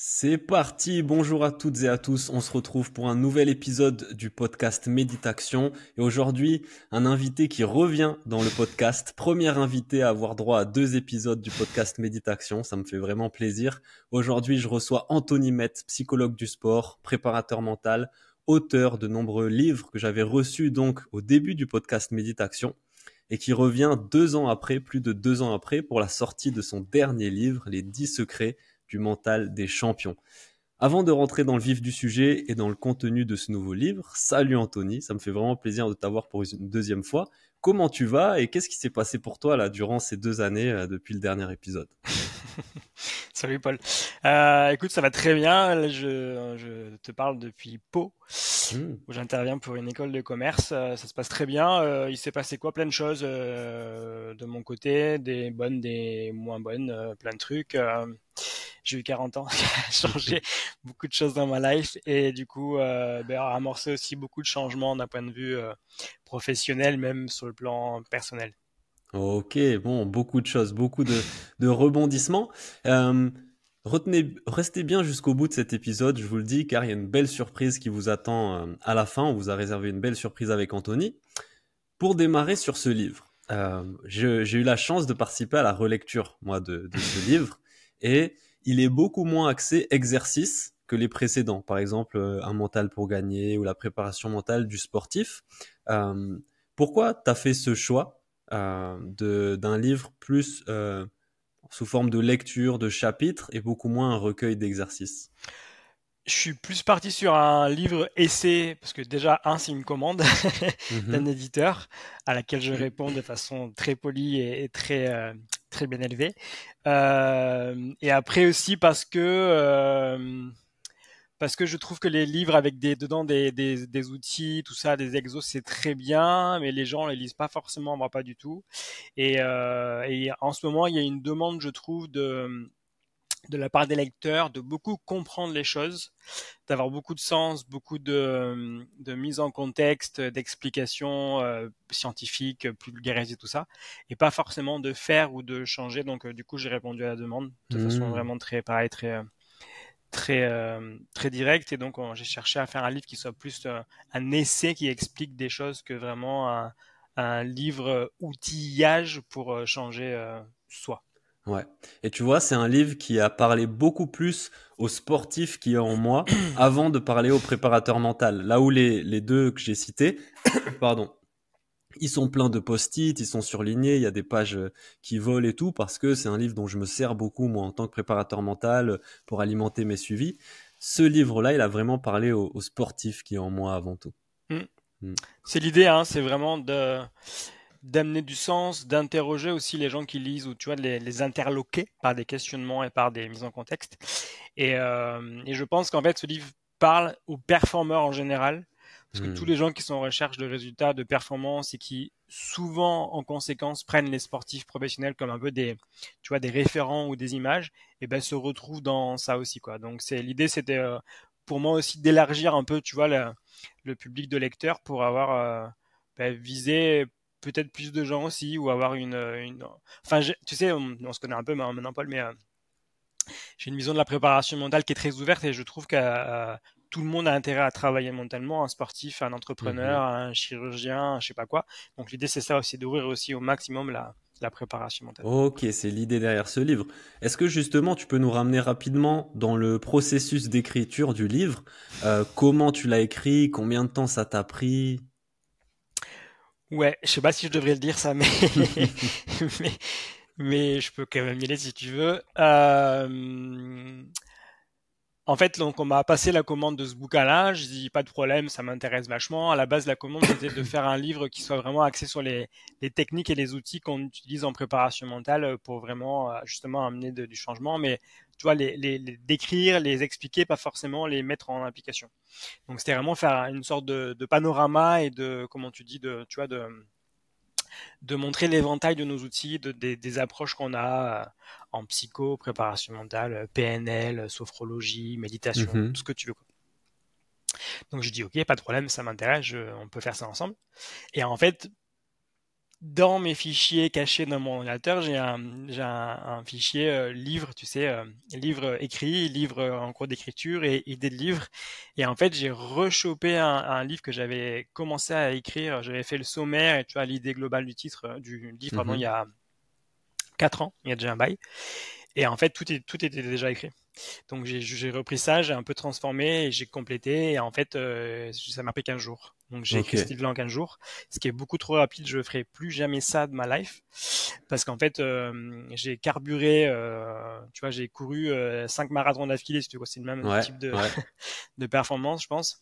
C'est parti, bonjour à toutes et à tous, on se retrouve pour un nouvel épisode du podcast Méditation et aujourd'hui un invité qui revient dans le podcast, premier invité à avoir droit à deux épisodes du podcast Méditation, ça me fait vraiment plaisir. Aujourd'hui je reçois Anthony Met, psychologue du sport, préparateur mental, auteur de nombreux livres que j'avais reçus donc au début du podcast Méditation et qui revient deux ans après, plus de deux ans après, pour la sortie de son dernier livre, Les 10 secrets du mental des champions. Avant de rentrer dans le vif du sujet et dans le contenu de ce nouveau livre, salut Anthony, ça me fait vraiment plaisir de t'avoir pour une deuxième fois. Comment tu vas et qu'est-ce qui s'est passé pour toi là durant ces deux années euh, depuis le dernier épisode Salut Paul. Euh, écoute, ça va très bien. je, te parle depuis Pau, hmm. où j'interviens pour une école de commerce. Euh, ça se passe très bien. Euh, il s'est passé quoi Plein de choses de mon côté, des bonnes, des moins bonnes, plein de trucs. J'ai eu 40 ans, ça a changé beaucoup de choses dans ma life et du coup, ben, a amorcé aussi beaucoup de changements d'un point de vue professionnel, même sur le plan personnel. Ok, bon, beaucoup de choses, beaucoup de, rebondissements. Euh, retenez, restez bien jusqu'au bout de cet épisode, je vous le dis, car il y a une belle surprise qui vous attend euh, à la fin. On vous a réservé une belle surprise avec Anthony. Pour démarrer sur ce livre, euh, j'ai eu la chance de participer à la relecture, moi, de, ce livre, et il est beaucoup moins axé exercice que les précédents, par exemple un mental pour gagner ou la préparation mentale du sportif. pourquoi t'as fait ce choix euh, d'un livre plus euh, sous forme de lecture, de chapitres et beaucoup moins un recueil d'exercices je suis plus parti sur un livre essai, parce que déjà, un, c'est une commande mhm. d'un éditeur à laquelle je réponds de façon très polie et, très, euh, très bien élevée. et après aussi parce que parce que je trouve que les livres avec des dedans des, des, des outils, tout ça, des exos, c'est très bien, mais les gens les lisent pas forcément, moi pas du tout. Et, euh, et en ce moment, il y a une demande, je trouve, de de la part des lecteurs de beaucoup comprendre les choses, d'avoir beaucoup de sens, beaucoup de, de mise en contexte, d'explications euh, scientifiques, vulgarisées, tout ça, et pas forcément de faire ou de changer. Donc, euh, du coup, j'ai répondu à la demande de façon mmh. vraiment très, pareil, très, euh, très, euh, très direct. Et donc, j'ai cherché à faire un livre qui soit plus euh, un essai qui explique des choses que vraiment un, livre outillage pour euh, changer soi. Ouais. Et tu vois, c'est un livre qui a parlé beaucoup plus aux sportifs qui a en moi avant de parler aux préparateurs mental. Là où les, les deux que j'ai cités, pardon, ils sont pleins de post-it, ils sont surlignés, il y a des pages euh, qui volent et tout, parce que c'est un livre dont je me sers beaucoup, moi, en tant que préparateur mental, euh, pour alimenter mes suivis. Ce livre-là, il a vraiment parlé aux sportifs qui est en moi avant tout. Mmh. Mmh. C'est l'idée, hein, c'est vraiment de d'amener du sens, d'interroger aussi les gens qui lisent ou tu vois de les, interloquer par des questionnements et par des mises en contexte. et euh, je pense qu'en fait ce livre parle aux performeurs en général parce que hmm. tous les gens qui sont en recherche de résultats, de performances et qui souvent en conséquence prennent les sportifs professionnels comme un peu des, tu vois, des référents ou des images, et eh ben se retrouvent dans ça aussi quoi. Donc c'est l'idée, c'était euh, pour moi aussi d'élargir un peu, tu vois, le, public de lecteurs pour avoir euh, ben, visé peut-être plus de gens aussi ou avoir une, euh, une... enfin tu sais, on, se connaît un peu maintenant Paul, mais j'ai une vision de la préparation mentale qui est très ouverte et je trouve que tout le monde a intérêt à travailler mentalement, un sportif, un entrepreneur, mhm. un chirurgien, je sais pas quoi. Donc l'idée c'est ça, aussi, d'ouvrir aussi au maximum la, préparation mentale. Ok, c'est l'idée derrière ce livre. Est-ce que justement tu peux nous ramener rapidement dans le processus d'écriture du livre euh, Comment tu l'as écrit Combien de temps ça t'a pris Ouais, je sais pas si je devrais le dire ça, mais, mais, je peux quand même y aller si tu veux. Euh, en fait, donc, on m'a passé la commande de ce bouquin-là. Je dis pas de problème, ça m'intéresse vachement. À la base, la commande c'était de faire un livre qui soit vraiment axé sur les, techniques et les outils qu'on utilise en préparation mentale euh, pour vraiment euh, justement amener du changement, mais tu vois les, décrire, les expliquer, pas forcément les mettre en application. Donc c'était vraiment faire une sorte de, de, panorama et de comment tu dis de tu vois de de montrer l'éventail de nos outils, des approches qu'on a euh, en psycho, préparation mentale, euh, PNL, euh, sophrologie, méditation, mhm. tout ce que tu veux. Donc je dis ok, pas de problème, ça m'intéresse, on peut faire ça ensemble. Et en fait, dans mes fichiers cachés dans mon ordinateur, j'ai un, un, fichier euh, livre, tu sais, euh, livre écrit, livre en cours d'écriture et idée de livre. Et en fait, j'ai rechopé un, livre que j'avais commencé à écrire. J'avais fait le sommaire et tu vois l'idée globale du titre euh, du livre, mhm. il y a quatre ans, il y a déjà un bail. Et en fait, tout, est, tout était déjà écrit. Donc j'ai repris ça, j'ai un peu transformé, j'ai complété, et en fait, ça m'a pris 15 jours. Donc j'ai écrit ce livre en jours, ce qui est beaucoup trop rapide. Je ferai plus jamais ça de ma life parce qu'en fait euh, j'ai carburé, euh, tu vois, j'ai couru euh, cinq 5 marathons d'affilée, c'est le même type de, de performance, je pense.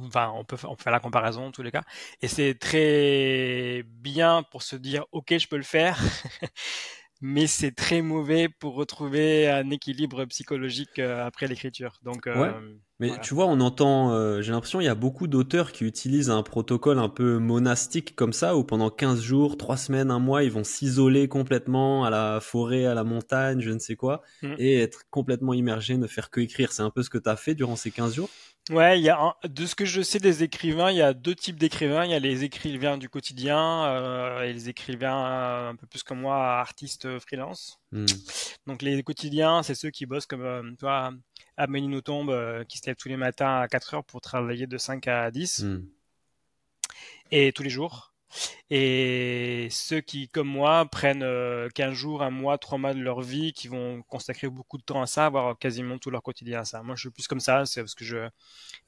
Enfin, on peut, on faire la comparaison en tous les cas. Et c'est très bien pour se dire, ok, je peux le faire. mais c'est très mauvais pour retrouver un équilibre psychologique après l'écriture. Donc, mais tu vois, on entend, euh, j'ai l'impression, il y a beaucoup d'auteurs qui utilisent un protocole un peu monastique comme ça, où pendant 15 jours, 3 semaines, un mois, ils vont s'isoler complètement à la forêt, à la montagne, je ne sais quoi, mm. et être complètement immergés, ne faire que écrire. C'est un peu ce que tu as fait durant ces 15 jours Ouais, il y a de ce que je sais des écrivains, il y a deux types d'écrivains. Il y a les écrivains du quotidien euh, et les écrivains euh, un peu plus comme moi, artistes freelance. Hmm. Donc les quotidiens, c'est ceux qui bossent comme euh, toi, à nous tombe, qui se lève tous les matins à 4 heures pour travailler de 5 à 10 hmm. et tous les jours. Et ceux qui, comme moi, prennent 15 euh, jours, un mois, trois mois de leur vie, qui vont consacrer beaucoup de temps à ça, voire quasiment tout leur quotidien à ça. Moi, je suis plus comme ça, c'est parce que je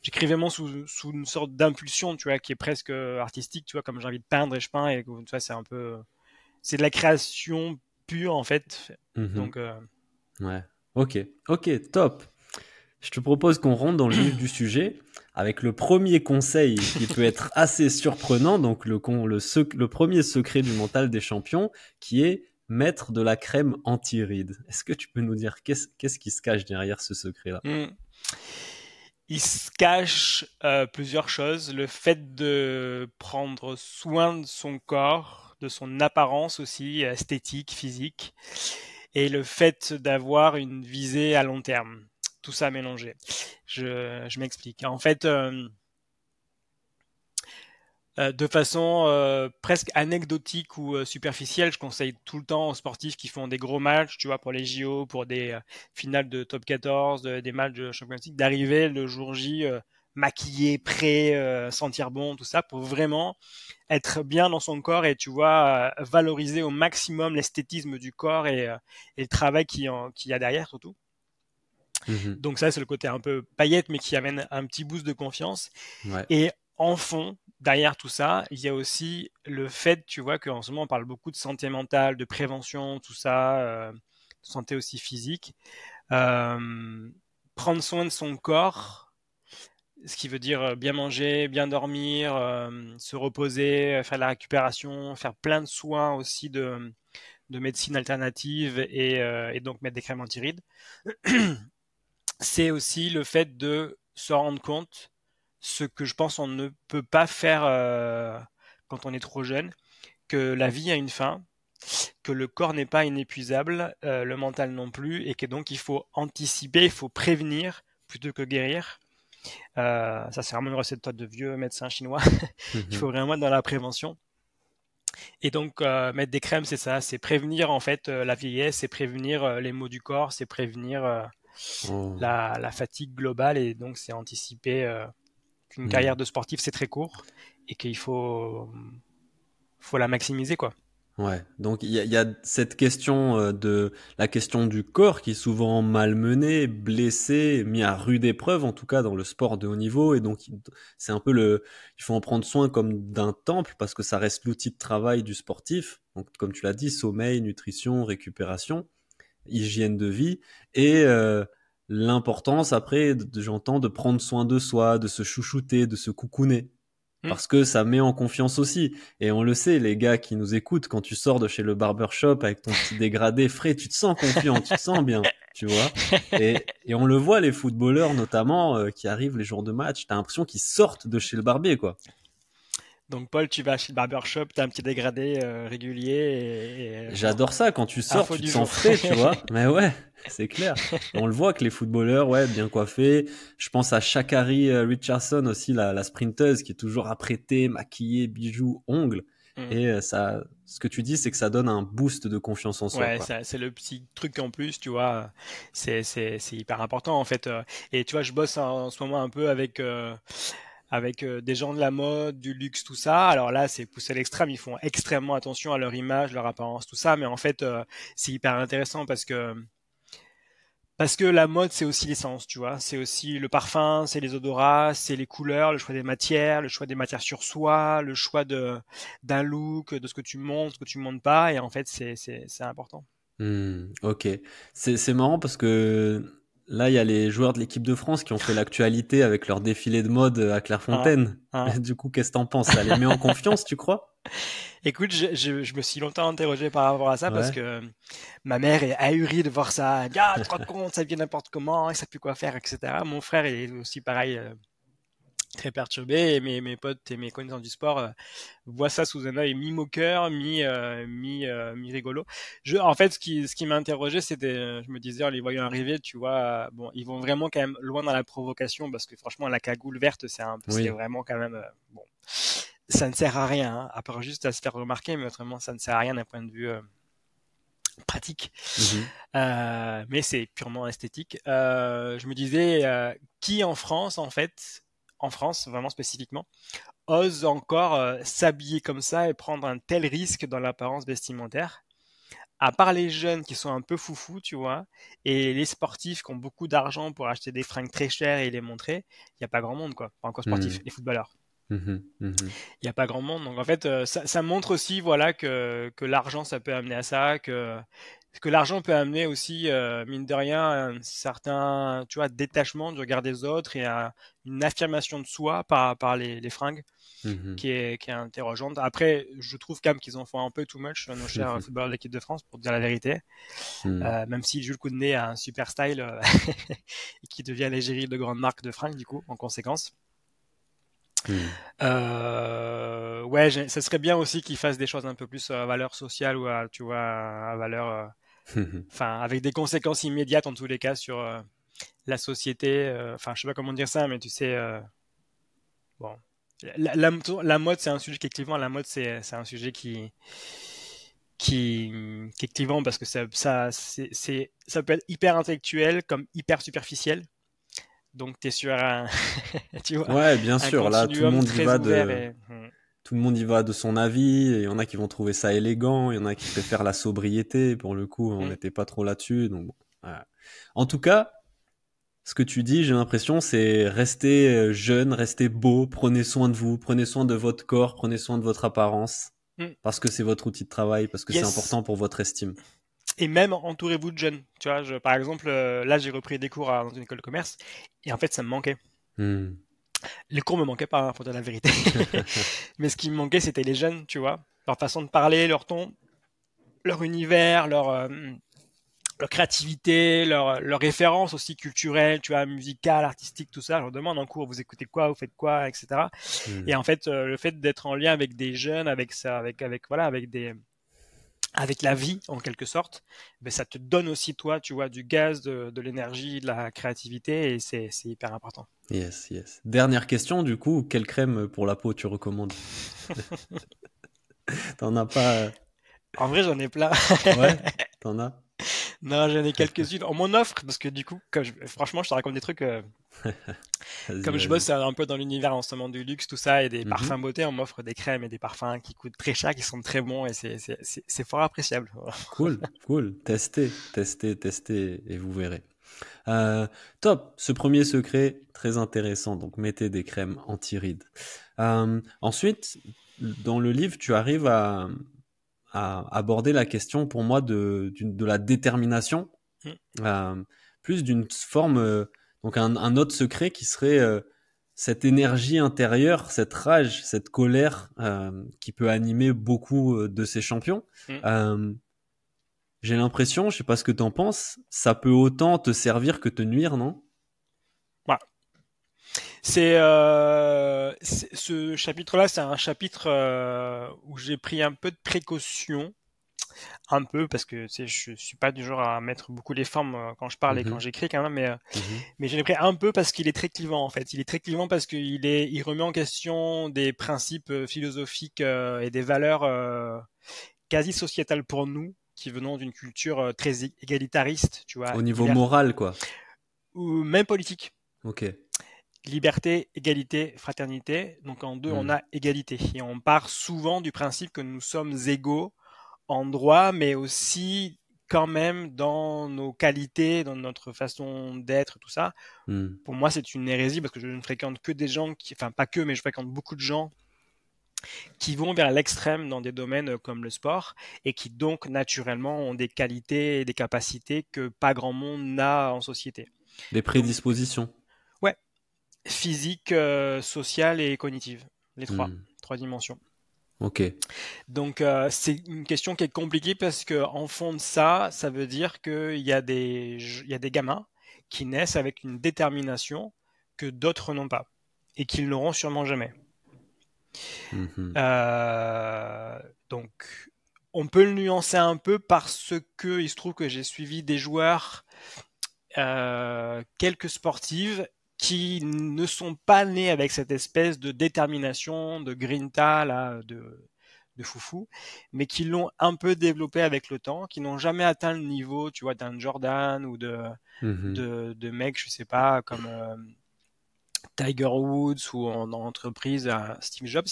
j'écris vraiment sous, une sorte d'impulsion, tu vois, qui est presque euh, artistique, tu vois, comme j'ai envie de peindre et je peins, et tu vois, c'est un peu... C'est de la création pure, en fait. Mhm. Donc... Euh, ouais. Ok, ok, top je te propose qu'on rentre dans le vif du sujet avec le premier conseil qui peut être assez surprenant, donc le, premier secret du mental des champions, qui est mettre de la crème anti-rides. Est-ce que tu peux nous dire qu'est-ce qui se cache derrière ce secret-là hmm. Il se cache euh, plusieurs choses. Le fait de prendre soin de son corps, de son apparence aussi, esthétique, physique, et le fait d'avoir une visée à long terme tout ça mélangé. Je, je m'explique. En fait, euh, euh, de façon euh, presque anecdotique ou superficielle, je conseille tout le temps aux sportifs qui font des gros matchs, tu vois, pour les JO, pour des finales de top 14, des matchs de championnat d'arriver le jour J maquillé, prêt, sentir bon, tout ça, pour vraiment être bien dans son corps et, tu vois, valoriser au maximum l'esthétisme du corps et, le travail qu'il y, a derrière, surtout. Mhm. Donc ça, c'est le côté un peu paillette, mais qui amène un petit boost de confiance. Et en fond, derrière tout ça, il y a aussi le fait, tu vois, qu'en ce moment, on parle beaucoup de santé mentale, de prévention, tout ça, euh, santé aussi physique. Euh, prendre soin de son corps, ce qui veut dire euh, bien manger, bien dormir, se reposer, faire de la récupération, faire plein de soins aussi de, de médecine alternative et, et donc mettre des crèmes anti-rides. c'est aussi le fait de se rendre compte ce que je pense on ne peut pas faire euh, quand on est trop jeune, que la vie a une fin, que le corps n'est pas inépuisable, euh, le mental non plus, et que donc il faut anticiper, il faut prévenir plutôt que guérir. Euh, ça, c'est vraiment une recette de vieux médecin chinois. il mhm. faut vraiment être dans la prévention. Et donc, mettre des crèmes, c'est ça, c'est prévenir en fait la vieillesse, c'est prévenir les maux du corps, c'est prévenir Mmh. la, fatigue globale et donc c'est anticiper euh, qu'une mmh. carrière de sportif c'est très court et qu'il faut, euh, faut la maximiser quoi. Ouais, donc il y, a, cette question euh, de la question du corps qui est souvent malmené, blessé, mis à rude épreuve en tout cas dans le sport de haut niveau et donc c'est un peu le il faut en prendre soin comme d'un temple parce que ça reste l'outil de travail du sportif. Donc comme tu l'as dit, sommeil, nutrition, récupération hygiène de vie et euh, l'importance après, j'entends, de prendre soin de soi, de se chouchouter, de se coucouner. Mm. Parce que ça met en confiance aussi. Et on le sait, les gars qui nous écoutent, quand tu sors de chez le barbershop avec ton petit dégradé frais, tu te sens confiant, tu te sens bien, tu vois. Et, on le voit, les footballeurs notamment, euh, qui arrivent les jours de match, t'as l'impression qu'ils sortent de chez le barbier, quoi. Donc Paul, tu vas chez le barbershop, t'as un petit dégradé euh, régulier. Euh, J'adore ça quand tu sors, tu te sens frais, tu vois. Mais ouais, c'est clair. On le voit que les footballeurs, ouais, bien coiffés. Je pense à Shakari euh, Richardson aussi, la, la sprinteuse qui est toujours apprêtée, maquillée, bijoux, ongles. Mm. Et ça, ce que tu dis, c'est que ça donne un boost de confiance en soi. Ouais, c'est le petit truc en plus, tu vois. C'est hyper important en fait. Et tu vois, je bosse en, ce moment un peu avec avec euh, des gens de la mode, du luxe, tout ça. Alors là, c'est poussé à l'extrême. Ils font extrêmement attention à leur image, leur apparence, tout ça. Mais en fait, euh, c'est hyper intéressant parce que parce que la mode, c'est aussi l'essence, tu vois. C'est aussi le parfum, c'est les odorats, c'est les couleurs, le choix des matières, le choix des matières sur soi, le choix de d'un look, de ce que tu montes, ce que tu montes pas. Et en fait, c'est c'est important. Hmm, ok. C'est marrant parce que Là, il y a les joueurs de l'équipe de France qui ont fait l'actualité avec leur défilé de mode à Clairefontaine. Ah, ah. Du coup, qu'est-ce que t'en penses Ça les met en confiance, tu crois Écoute, je, me suis longtemps interrogé par rapport à ça parce que ma mère est ahurie de voir ça. Elle dit, ah, ça vient n'importe comment, ça ne plus quoi faire, etc. Mon frère est aussi pareil. Euh, très perturbé et mes, potes et mes connaissances du sport euh, voient ça sous un œil mi moqueur mi euh, mi rigolo je en fait ce qui ce qui m'interrogeait c'était euh, je me disais en les voyant arriver tu vois bon ils vont vraiment quand même loin dans la provocation parce que franchement la cagoule verte c'est un peu vraiment quand même bon ça ne sert à rien hein, à part juste à se faire remarquer mais autrement ça ne sert à rien d'un point de vue pratique, mhm. mais c'est purement esthétique. je me disais, qui en France, en fait, en France, vraiment spécifiquement, osent encore euh, s'habiller comme ça et prendre un tel risque dans l'apparence vestimentaire. À part les jeunes qui sont un peu foufous, tu vois, et les sportifs qui ont beaucoup d'argent pour acheter des fringues très chères et les montrer, il n'y a pas grand monde, quoi. encore sportifs, hmm. les footballeurs. Mmh mmh Il n'y a pas grand monde. Donc en fait, euh, ça, montre aussi voilà, que, que l'argent, ça peut amener à ça, que, que l'argent peut amener aussi, euh, mine de rien, un certain tu vois, détachement du regard des autres et à une affirmation de soi par, par les, fringues mmh qui, est, qui est interrogeante. Après, je trouve quand même qu'ils en font un peu too much, euh, nos chers footballeurs de l'équipe de France, pour dire la vérité. même si Jules le a un super style qui devient l'égérie de grandes marques de fringues, du coup, en conséquence. Hmm. Euh, ouais, ce serait bien aussi qu'ils fassent des choses un peu plus euh, à valeur sociale ou à, tu vois, à valeur, euh, hmm, hmm. enfin, avec des conséquences immédiates en tous les cas sur la société. Enfin, je sais pas comment dire ça, mais tu sais, bon, la, la, mode, c'est un sujet clivant. la mode, c'est un sujet qui qui clivant parce que ça ça ça peut être hyper intellectuel comme hyper superficiel donc, tu es sur un. tu vois, ouais, bien sûr. Là, tout le monde y va de. Hmm. Tout le monde y va de son avis. Il y en a qui vont trouver ça élégant. Il y en a qui préfèrent la sobriété. Pour le coup, on hmm. n'était pas trop là-dessus. Donc, En tout cas, ce que tu dis, j'ai l'impression, c'est rester euh, jeune, rester beau, prenez soin de vous, prenez soin de votre corps, prenez soin de votre apparence, hmm. parce que c'est votre outil de travail, parce que c'est important pour votre estime et même entourez-vous de jeunes. Tu vois, je, par exemple, euh, là, j'ai repris des cours dans une école de commerce et en fait, ça me manquait. Hmm. Les cours me manquaient pas, hein, pour dire la vérité. Mais ce qui me manquait, c'était les jeunes, tu vois, leur façon de parler, leur ton, leur univers, leur euh, leur créativité, leur, euh, leur référence aussi culturelle, tu vois, musicale, artistique, tout ça. Je leur demande en cours, vous écoutez quoi, vous faites quoi, etc. Hmm. Et en fait, le fait d'être en lien avec des jeunes, avec ça, avec, avec, voilà, avec des, avec la vie en quelque sorte, ben ça te donne aussi toi, tu vois, du gaz, de, l'énergie, de la créativité et c'est hyper important. Yes, yes. Dernière question du coup, quelle crème pour la peau tu recommandes T'en as pas euh? En vrai, j'en ai plein. ouais, t'en as. Non, j'en ai quelques-unes. On m'en offre parce que du coup, franchement, je te raconte des trucs. Euh, comme je bosse euh, un peu dans l'univers en ce moment du luxe, tout ça, et des mhm. parfums beauté, on m'offre des crèmes et des parfums qui coûtent très cher, qui sont très bons et c'est fort appréciable. cool, cool. Testez, testez, testez et vous verrez. Euh, top, ce premier secret, très intéressant. Donc mettez des crèmes anti-rides. ensuite, dans le livre, tu arrives à, à aborder la question pour moi de, de la détermination, mm. euh, plus d'une forme, euh, donc un, autre secret qui serait euh, cette énergie intérieure, cette rage, cette colère qui peut animer beaucoup de ces champions. Mm. J'ai l'impression, je sais pas ce que tu en penses, ça peut autant te servir que te nuire, non c'est euh, ce chapitre-là, c'est un chapitre euh, où j'ai pris un peu de précaution, un peu parce que je suis pas du genre à mettre beaucoup les formes euh, quand je parle et quand mhm. j'écris quand même, mais euh, mais mhm. mais j'ai pris un peu parce qu'il est très clivant en fait. Il est très clivant parce qu'il est il remet en question des principes philosophiques et des valeurs quasi sociétales pour nous qui venons d'une culture très égalitariste, tu vois. Au niveau moral, quoi. Ou même politique. Ok liberté, égalité, fraternité. Donc en deux, on hmm. a égalité. Et on part souvent du principe que nous sommes égaux en droit, mais aussi quand même dans nos qualités, dans notre façon d'être, tout ça. Hmm. Pour moi, c'est une hérésie parce que je ne fréquente que des gens qui, enfin pas que, mais je fréquente beaucoup de gens qui vont vers l'extrême dans des domaines comme le sport et qui donc naturellement ont des qualités et des capacités que pas grand monde n'a en société. Des prédispositions physique, euh, sociale et cognitive. Les trois, hmm. trois dimensions. Ok. Donc euh, c'est une question qui est compliquée parce que en fond de ça, ça veut dire qu'il y, a des, il y a des gamins qui naissent avec une détermination que d'autres n'ont pas et qu'ils n'auront sûrement jamais. Mhm. Euh, donc on peut le nuancer un peu parce que il se trouve que j'ai suivi des joueurs, quelques sportives qui ne sont pas nés avec cette espèce de détermination, de grinta, là, de, de foufou, mais qui l'ont un peu développé avec le temps, qui n'ont jamais atteint le niveau, tu vois, d'un Jordan ou de, mmh de, je sais pas, comme, euh, Tiger Woods ou en, entreprise euh, Steve Jobs,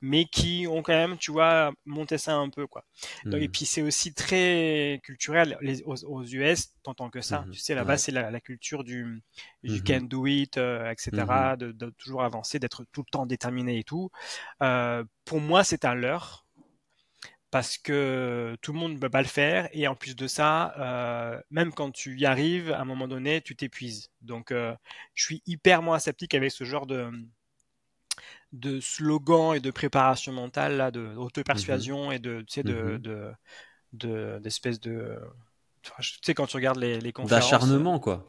mais qui ont quand même, tu vois, monté ça un peu, quoi. Et hmm. puis c'est aussi très culturel. aux, US US, tant que ça. Hmm. Tu sais, là-bas, c'est la, culture du you hmm. can do it, euh, etc., de, toujours avancer, d'être tout le temps déterminé et tout. Euh, pour moi, c'est un leurre parce que tout le monde ne peut pas le faire et en plus de ça, euh, même quand tu y arrives, à un moment donné, tu t'épuises. Donc, euh, je suis hyper moins sceptique avec ce genre de de slogan et de préparation mentale là, de d'auto-persuasion mhm. et de tu sais de, mhm. d'espèces de, tu sais quand tu regardes les, conférences d'acharnement quoi.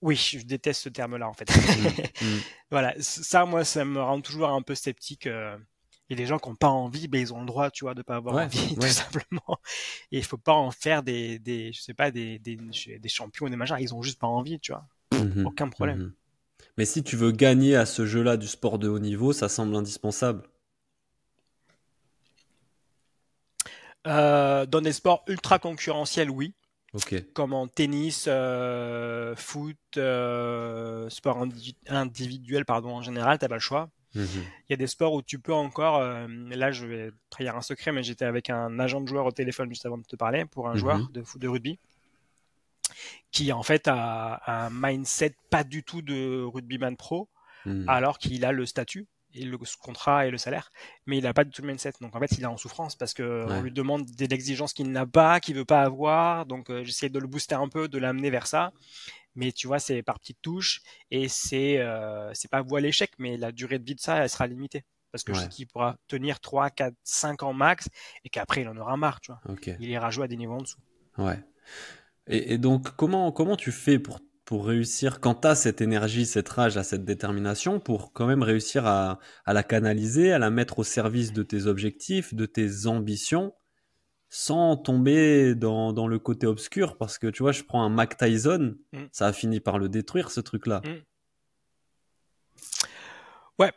Oui, je déteste ce terme-là en fait. Mhm. voilà, ça moi ça me rend toujours un peu sceptique. Euh, et les gens qui n'ont pas envie, mais ben, ils ont le droit, tu vois, de pas avoir envie, tout simplement. Et il faut pas en faire des, des je sais pas, des, des, champions, des majeurs. Ils ont juste pas envie, tu vois. Mhm. Aucun problème. Mhm. Mais si tu veux gagner à ce jeu-là du sport de haut niveau, ça semble indispensable. Euh, dans des sports ultra concurrentiels, oui. Ok. Comme en tennis, euh, foot, euh, sport individuel pardon, en général, t'as pas le choix. Mhm. Il y a des sports où tu peux encore. Euh, là, je vais trahir un secret, mais j'étais avec un agent de joueur au téléphone juste avant de te parler pour un mhm. joueur de, de rugby qui en fait a, un mindset pas du tout de rugbyman pro, mhm. alors qu'il a le statut et le contrat et le salaire, mais il n'a pas du tout le mindset. Donc en fait, il est en souffrance parce que on lui demande des exigences qu'il n'a pas, qu'il veut pas avoir. Donc euh, j'essayais j'essaie de le booster un peu, de l'amener vers ça mais tu vois, c'est par petites touches et c'est euh, c'est pas à l'échec, mais la durée de vie de ça, elle sera limitée. Parce que je qu'il pourra tenir 3, 4, 5 ans max et qu'après, il en aura marre, tu Il ira jouer à des niveaux en dessous. Ouais. Et, donc, comment, comment tu fais pour, pour réussir, quand tu as cette énergie, cette rage, à cette détermination, pour quand même réussir à la canaliser, à la mettre au service de tes objectifs, de tes ambitions sans tomber dans, le côté obscur, parce que tu vois, je prends un Mac Tyson, mm. ça a fini par le détruire, ce truc-là. Mm. Ouais,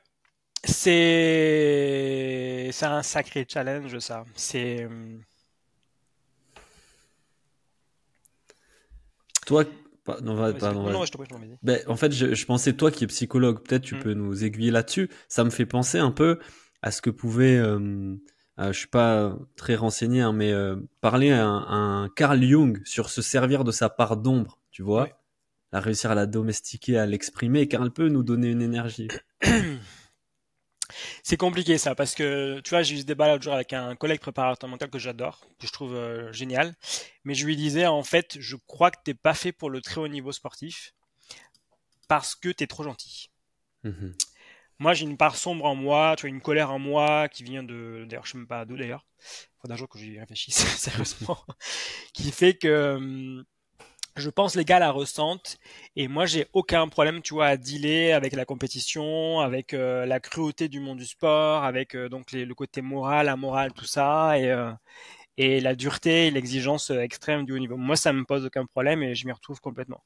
c'est C'est un sacré challenge, ça. C'est. Mm. Toi, non, va, non, je ben, en fait, je, pensais, toi qui es psychologue, peut-être tu peux nous aiguiller là-dessus. Ça me fait penser un peu à ce que pouvait. Euh, euh, je suis pas très renseigné, hein, mais euh, parler à un, Carl Jung sur se servir de sa part d'ombre, tu vois, la réussir à la domestiquer, à l'exprimer, car elle peut nous donner une énergie. C'est compliqué ça, parce que tu vois, j'ai eu ce débat l'autre jour avec un collègue préparateur mental que j'adore, que je trouve euh, génial, mais je lui disais en fait, je crois que t'es pas fait pour le très haut niveau sportif parce que tu es trop gentil. Mmh moi j'ai une part sombre en moi, tu vois, une colère en moi qui vient de, d'ailleurs je sais même pas d'où d'ailleurs, faut d'un jour que j'y réfléchisse sérieusement, qui fait que hum, je pense les gars la ressentent et moi j'ai aucun problème tu vois à dealer avec la compétition avec euh, la cruauté du monde du sport avec euh, donc le côté moral amoral tout ça et euh, et la dureté et l'exigence extrême du haut niveau moi ça ne me pose aucun problème et je m'y retrouve complètement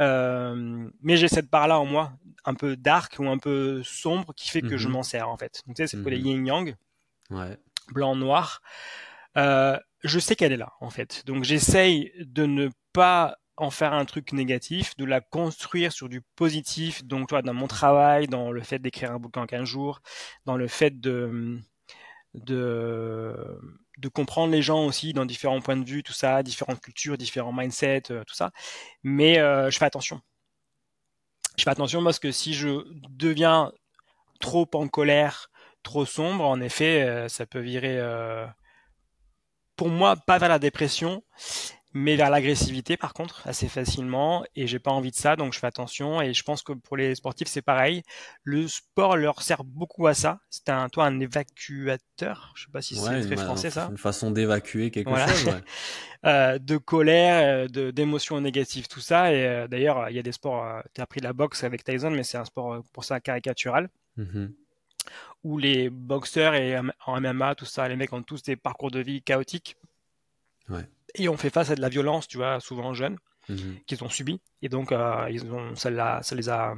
euh, mais j'ai cette part là en moi, un peu dark ou un peu sombre, qui fait que je mhm. m'en sers en fait. Donc tu sais, c'est pour les mhm. yin yang, blanc noir. Euh, je sais qu'elle est là en fait. Donc j'essaye de ne pas en faire un truc négatif, de la construire sur du positif, donc toi dans mon travail, dans le fait d'écrire un bouquin en 15 jours, dans le fait de de de comprendre les gens aussi dans différents points de vue, tout ça, différentes cultures, différents mindsets, euh, tout ça. Mais euh, je fais attention. Je fais attention parce que si je deviens trop en colère, trop sombre, en effet, euh, ça peut virer, pour moi, pas vers la dépression, mais vers l'agressivité par contre assez facilement et j'ai pas envie de ça donc je fais attention et je pense que pour les sportifs c'est pareil le sport leur sert beaucoup à ça c'est un toi un évacuateur je sais pas si c'est très français ça une façon d'évacuer quelque chose euh, de colère euh, de d'émotions négatives tout ça et euh, d'ailleurs il y a des sports tu as pris la boxe avec Tyson mais c'est un sport pour ça caricatural mmh où les boxeurs et en MMA, tout ça, les mecs ont tous des parcours de vie chaotiques. Ouais et on fait face à de la violence, tu vois, souvent jeunes, mhm. qu'ils ont subi. Et donc, euh, ils ont, ça, ça, les a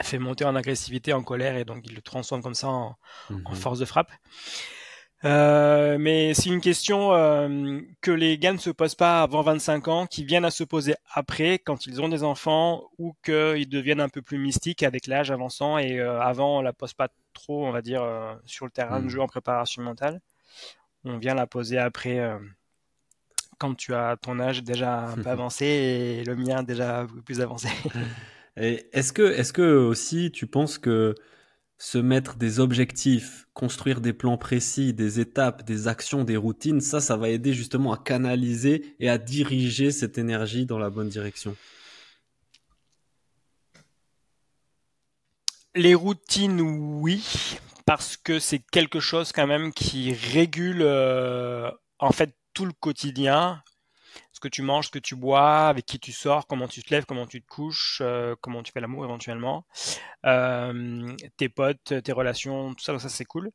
fait monter en agressivité, en colère, et donc ils le transforment comme ça en, mhm. force de frappe. Euh, mais c'est une question euh, que les gars ne se posent pas avant 25 ans, qui viennent à se poser après, quand ils ont des enfants, ou qu'ils deviennent un peu plus mystiques avec l'âge avançant. Et avant, on la pose pas trop, on va dire, sur le terrain de mhm. jeu en préparation mentale. On vient la poser après quand tu as ton âge déjà un peu avancé et le mien déjà plus avancé. est-ce que, est-ce que aussi tu penses que se mettre des objectifs, construire des plans précis, des étapes, des actions, des routines, ça, ça va aider justement à canaliser et à diriger cette énergie dans la bonne direction. Les routines, oui, parce que c'est quelque chose quand même qui régule euh, en fait tout le quotidien, ce que tu manges, ce que tu bois, avec qui tu sors, comment tu te lèves, comment tu te couches, euh, comment tu fais l'amour éventuellement, euh, tes potes, tes relations, tout ça, ça c'est cool.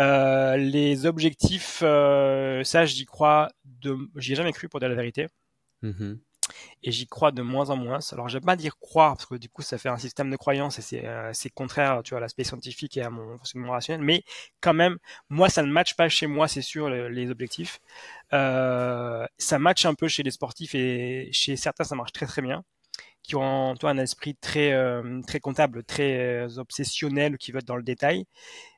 Euh, les objectifs, ça j'y crois, de... j'y ai jamais cru pour dire la vérité. Mm-hmm et j'y crois de moins en moins. Alors j'aime pas dire croire parce que du coup ça fait un système de croyance et c'est euh, contraire, tu vois, à l'aspect scientifique et à mon fonctionnement rationnel. Mais quand même, moi ça ne matche pas chez moi, c'est sûr les objectifs. Euh, ça matche un peu chez les sportifs et chez certains ça marche très très bien qui ont toi un esprit très euh, très comptable, très euh, obsessionnel, qui veulent être dans le détail.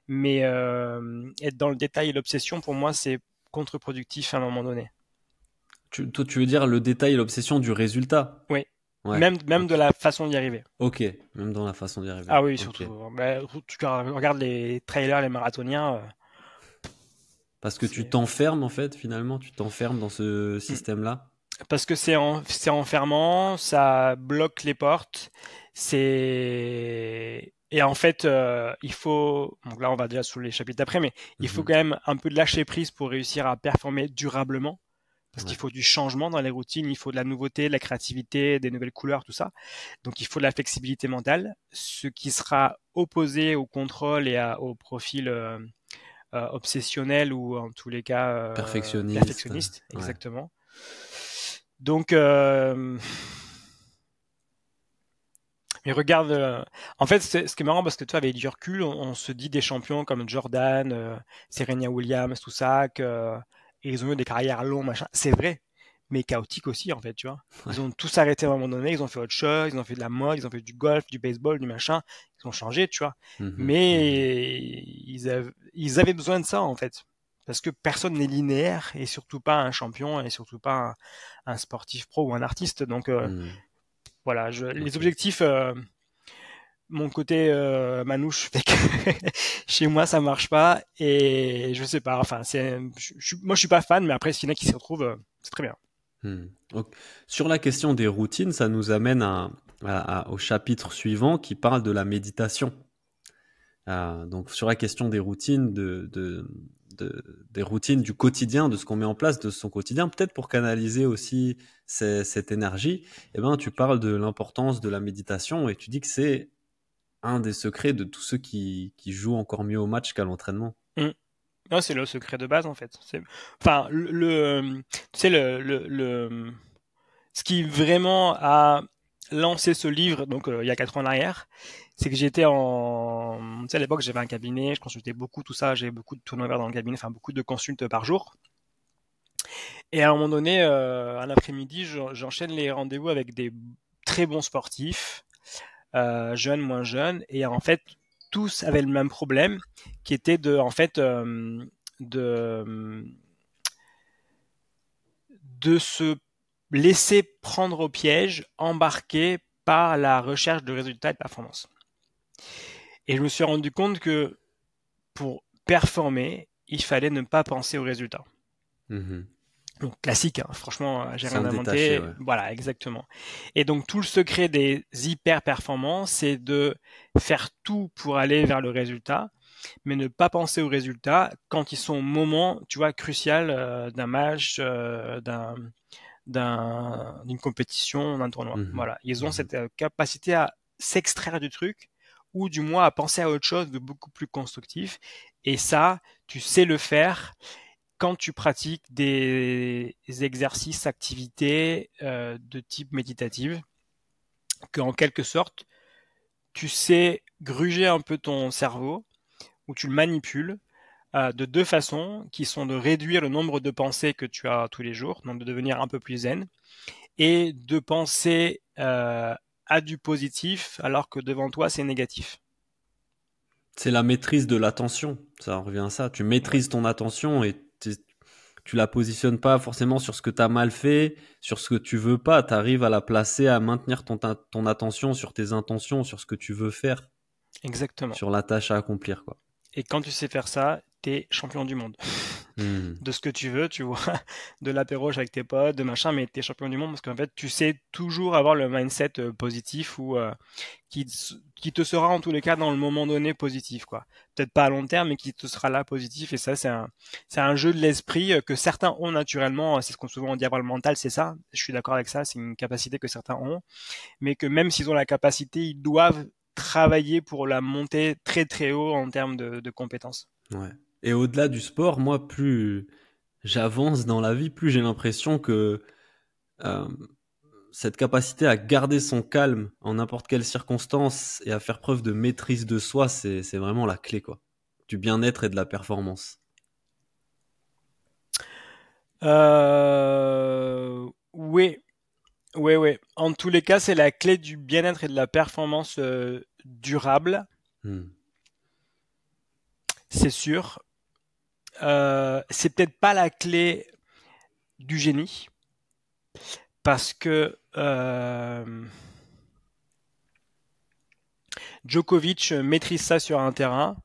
Mais être dans le détail et l'obsession, pour moi, c'est contre-productif à un moment donné tu, toi, tu veux dire le détail et l'obsession du résultat Oui. Même, même de la façon d'y arriver. Ok, même dans la façon d'y arriver. Ah oui, surtout. Bah, tu regardes les trailers, les marathoniens. Euh. Parce que tu t'enfermes, en fait, finalement, tu t'enfermes dans ce système-là Parce que c'est en... enfermant, ça bloque les portes, c'est. Et en fait, euh, il faut. Donc là, on va déjà sur les chapitres d'après, mais il faut mhm. quand même un peu de lâcher prise pour réussir à performer durablement parce qu'il faut du changement dans les routines, il faut de la nouveauté, de la créativité, des nouvelles couleurs, tout ça. Donc il faut de la flexibilité mentale, ce qui sera opposé au contrôle et au profil euh, euh, obsessionnel ou en tous les cas euh, perfectionniste. perfectionniste Exactement. Donc mais regarde, en fait, ce qui est marrant parce que toi, avec du recul, on, se dit des champions comme Jordan, Serena Williams, tout ça, que ils ont eu des carrières longues, machin. C'est vrai, mais chaotiques aussi, en fait, tu vois. Ils ont tous arrêté à un moment donné, ils ont fait autre chose, ils ont fait de la mode, ils ont fait du golf, du baseball, du machin. Ils ont changé, tu vois. Mhm. Mais mhm. ils, ils avaient besoin de ça, en fait parce que personne n'est linéaire et surtout pas un champion et surtout pas un, sportif pro ou un artiste. Donc euh, mhm. voilà, les objectifs, euh, mon côté euh, manouche fait que chez moi ça marche pas et je sais pas enfin c'est moi je suis pas fan mais après s'il y en a qui s'y retrouvent euh, c'est très bien hmm. sur la question des routines ça nous amène au chapitre suivant qui parle de la méditation euh, donc sur la question des routines des routines du quotidien de ce qu'on met en place de son quotidien peut-être pour canaliser aussi cette énergie et eh ben tu parles de l'importance de la méditation et tu dis que c'est un des secrets de tous ceux qui, jouent encore mieux au match qu'à l'entraînement. Mm. c'est le secret de base en fait. Enfin, le, tu le, ce qui vraiment a lancé ce livre, donc euh, il y a quatre ans en arrière, c'est que j'étais en, tu sais, à l'époque j'avais un cabinet, je consultais beaucoup tout ça, j'avais beaucoup de verts dans le cabinet, enfin beaucoup de consultes par jour. Et à un moment donné, euh, un après-midi, j'enchaîne les rendez-vous avec des très bons sportifs, euh, jeunes, moins jeunes, et en fait, tous avaient le même problème, qui était de, en fait, euh, de, se laisser prendre au piège, embarqué par la recherche de résultats et de performances. Et je me suis rendu compte que pour performer, il fallait ne pas penser aux résultats. Mhm. Donc classique, hein. franchement, euh, j'ai rien inventé. Voilà, exactement. Et donc tout le secret des hyper performants c'est de faire tout pour aller vers le résultat, mais ne pas penser au résultat quand ils sont au moment, tu vois, crucial euh, d'un match, euh, d'un d'une compétition, d'un tournoi. Mmh voilà, ils ont mmh cette capacité à s'extraire du truc ou du moins à penser à autre chose de beaucoup plus constructif. Et ça, tu sais le faire quand tu pratiques des exercices, activités euh, de type méditative, que quelque sorte, tu sais gruger un peu ton cerveau, ou tu le manipules euh, de deux façons, qui sont de réduire le nombre de pensées que tu as tous les jours, donc de devenir un peu plus zen, et de penser euh, à du positif alors que devant toi c'est négatif. C'est la maîtrise de l'attention, ça revient à ça. Tu maîtrises ton attention et tu la positionnes pas forcément sur ce que tu as mal fait, sur ce que tu veux pas. Tu arrives à la placer, à maintenir ton, attention sur tes intentions, sur ce que tu veux faire. Exactement. Sur la tâche à accomplir. Quoi. Et quand tu sais faire ça, tu es champion du monde. Hmm. de ce que tu veux, tu vois, de l'apéro avec tes potes, de machin, mais t'es champion du monde parce qu'en fait, tu sais toujours avoir le mindset euh, positif ou euh, qui, qui te sera en tous les cas dans le moment donné positif, quoi. Peut-être pas à long terme, mais qui te sera là positif. Et ça, c'est un, c'est un jeu de l'esprit euh, que certains ont naturellement. C'est ce qu'on souvent dit avoir le mental, c'est ça. Je suis d'accord avec ça. C'est une capacité que certains ont, mais que même s'ils ont la capacité, ils doivent travailler pour la monter très très haut en termes de, de compétences. Ouais. Et au-delà du sport, moi, plus j'avance dans la vie, plus j'ai l'impression que euh, cette capacité à garder son calme en n'importe quelle circonstance et à faire preuve de maîtrise de soi, c'est vraiment la clé, quoi, du bien-être et de la performance. Oui, oui, oui. En tous les cas, c'est la clé du bien-être et de la performance euh, durable. Hmm. C'est sûr. Euh, c'est peut-être pas la clé du génie parce que euh, Djokovic maîtrise ça sur un terrain.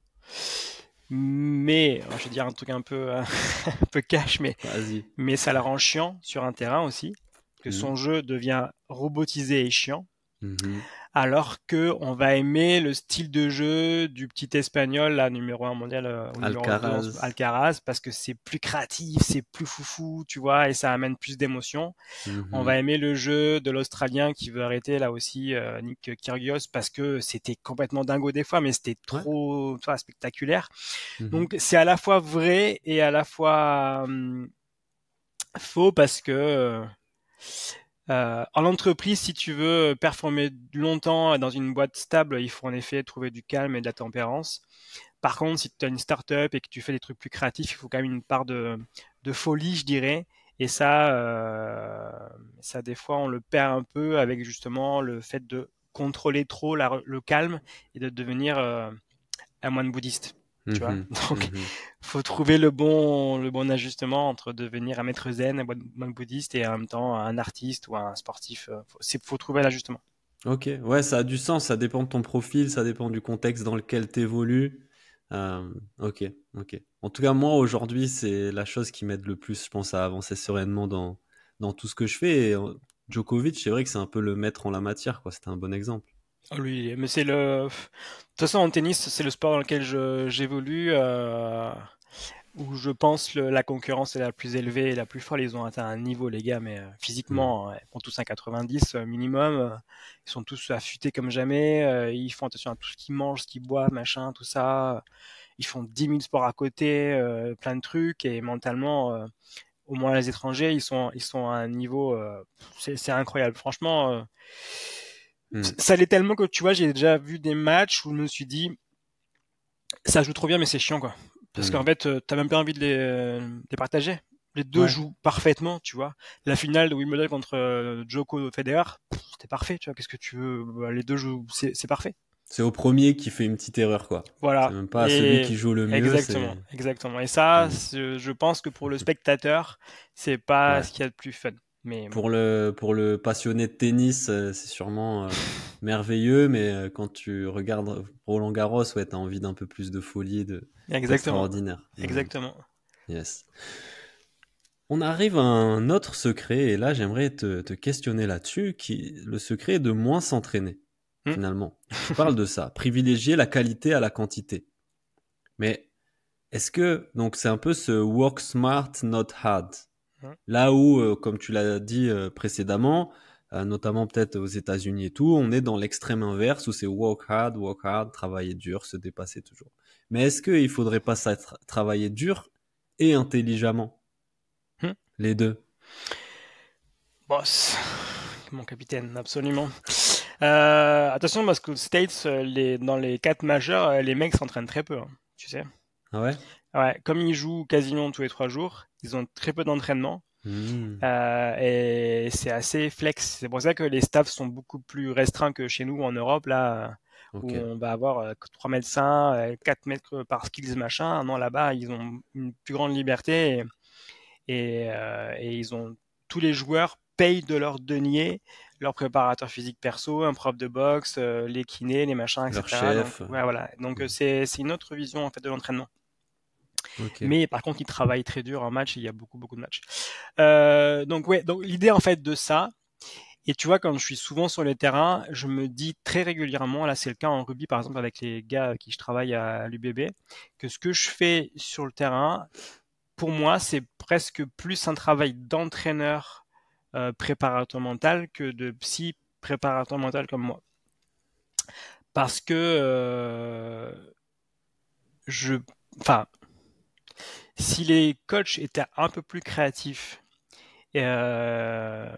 Mais oh, je vais dire un truc un peu euh, un peu cash, mais mais ça la rend chiant sur un terrain aussi, que mhm. son jeu devient robotisé et chiant. Mhm alors que on va aimer le style de jeu du petit espagnol, là, numéro un mondial, euh, Alcaraz. Alcaraz, parce que c'est plus créatif, c'est plus foufou, tu vois, et ça amène plus d'émotions. Mhm. On va aimer le jeu de l'Australien qui veut arrêter, là aussi, euh, Nick Kyrgios, parce que c'était complètement dingo des fois, mais c'était trop, toi, spectaculaire. Mhm. Donc, c'est à la fois vrai et à la fois hum, faux parce que euh, euh, en entreprise, si tu veux performer longtemps dans une boîte stable, il faut en effet trouver du calme et de la tempérance. Par contre, si tu as une start-up et que tu fais des trucs plus créatifs, il faut quand même une part de, folie, je dirais. Et ça, euh, ça, des fois, on le perd un peu avec justement le fait de contrôler trop le calme et de devenir euh, un moine bouddhiste tu vois. Mhm. Mhm. faut trouver le bon, le bon ajustement entre devenir un maître zen, un bouddhiste et en même temps un artiste ou un sportif. il euh, faut trouver l'ajustement. Ok, ouais, ça a du sens. Ça dépend de ton profil, ça dépend du contexte dans lequel tu évolues. Euh, ok, ok. En tout cas, moi aujourd'hui, c'est la chose qui m'aide le plus, je pense, à avancer sereinement dans, dans tout ce que je fais. Euh, Djokovic, c'est vrai que c'est un peu le maître en la matière, quoi. C'était un bon exemple. Oh, lui, mais c'est le. De toute façon, en tennis, c'est le sport dans lequel j'évolue, euh, où je pense la concurrence est la plus élevée et la plus folle. Ils ont atteint un niveau, les gars, mais euh, physiquement, mm. ils font tous un 90 euh, minimum. Ils sont tous affûtés comme jamais. ils font attention à tout ce qu'ils mangent, ce qu'ils boivent, machin, tout ça. Ils font 10 000 sports à côté, plein de trucs, et mentalement. au moins les étrangers, ils sont, ils sont à un niveau, c'est incroyable. Franchement, Hmm. Ça l'est tellement que tu vois, j'ai déjà vu des matchs où je me suis dit, ça joue trop bien, mais c'est chiant, quoi. Parce hmm. qu'en fait, euh, t'as même pas envie de les, partager. Les deux jouent parfaitement, tu vois. La finale de Wimbledon contre euh, Joko Federer, c'était parfait, tu vois. Qu'est-ce que tu veux bah, Les deux jouent, c'est parfait. C'est au premier qui fait une petite erreur, quoi. Voilà. pas celui qui joue le mieux. Exactement, exactement. Et ça, hmm. je pense que pour le spectateur, c'est pas ce qu'il y a de plus fun. Mais... Pour, le, pour passionné de tennis, euh, c'est sûrement euh, merveilleux, mais euh, quand tu regardes Roland Garros, ouais, tu as envie d'un peu plus de folie, de extraordinaire. Exactement. Yes. On arrive à un autre secret, et là j'aimerais te, questionner là-dessus, qui le secret est de moins s'entraîner, hmm. finalement. Je parle de ça, privilégier la qualité à la quantité. Mais est-ce que, donc c'est un peu ce work smart, not hard. Hein. Là où, euh, comme tu l'as dit euh, précédemment, euh, notamment peut-être aux États-Unis et tout, on est dans l'extrême inverse où c'est work hard, work hard, travailler dur, se dépasser toujours. Mais est-ce qu'il ne faudrait pas travailler dur et intelligemment hein. Les deux. Boss, mon capitaine, absolument. attention parce que States, les, dans les quatre majeurs, les mecs s'entraînent très peu, hein. tu sais. Ah ouais comme ils jouent quasiment tous les trois jours, ils ont très peu d'entraînement. Hmm. Euh, et c'est assez flex. C'est pour ça que les staffs sont beaucoup plus restreints que chez nous en Europe, là, où on va avoir euh, trois médecins, 4 euh, mètres par skills, machin. Non, là-bas, ils ont une plus grande liberté et, ils ont tous les joueurs payent de leur denier leur préparateur physique perso, un prof de boxe, les kinés, les machins, etc. Donc, hmm. c'est une autre vision en fait de l'entraînement. Mais par contre, il travaille très dur en match. il y a beaucoup, beaucoup de matchs. Euh, donc ouais, donc l'idée en fait de ça. Et tu vois, quand je suis souvent sur le terrain, je me dis très régulièrement, là c'est le cas en rugby par exemple avec les gars qui je travaille à l'UBB, que ce que je fais sur le terrain, pour moi, c'est presque plus un travail d'entraîneur euh, préparateur mental que de psy préparateur mental comme moi. Parce que euh, je, enfin, si les coachs étaient un peu plus créatifs, euh,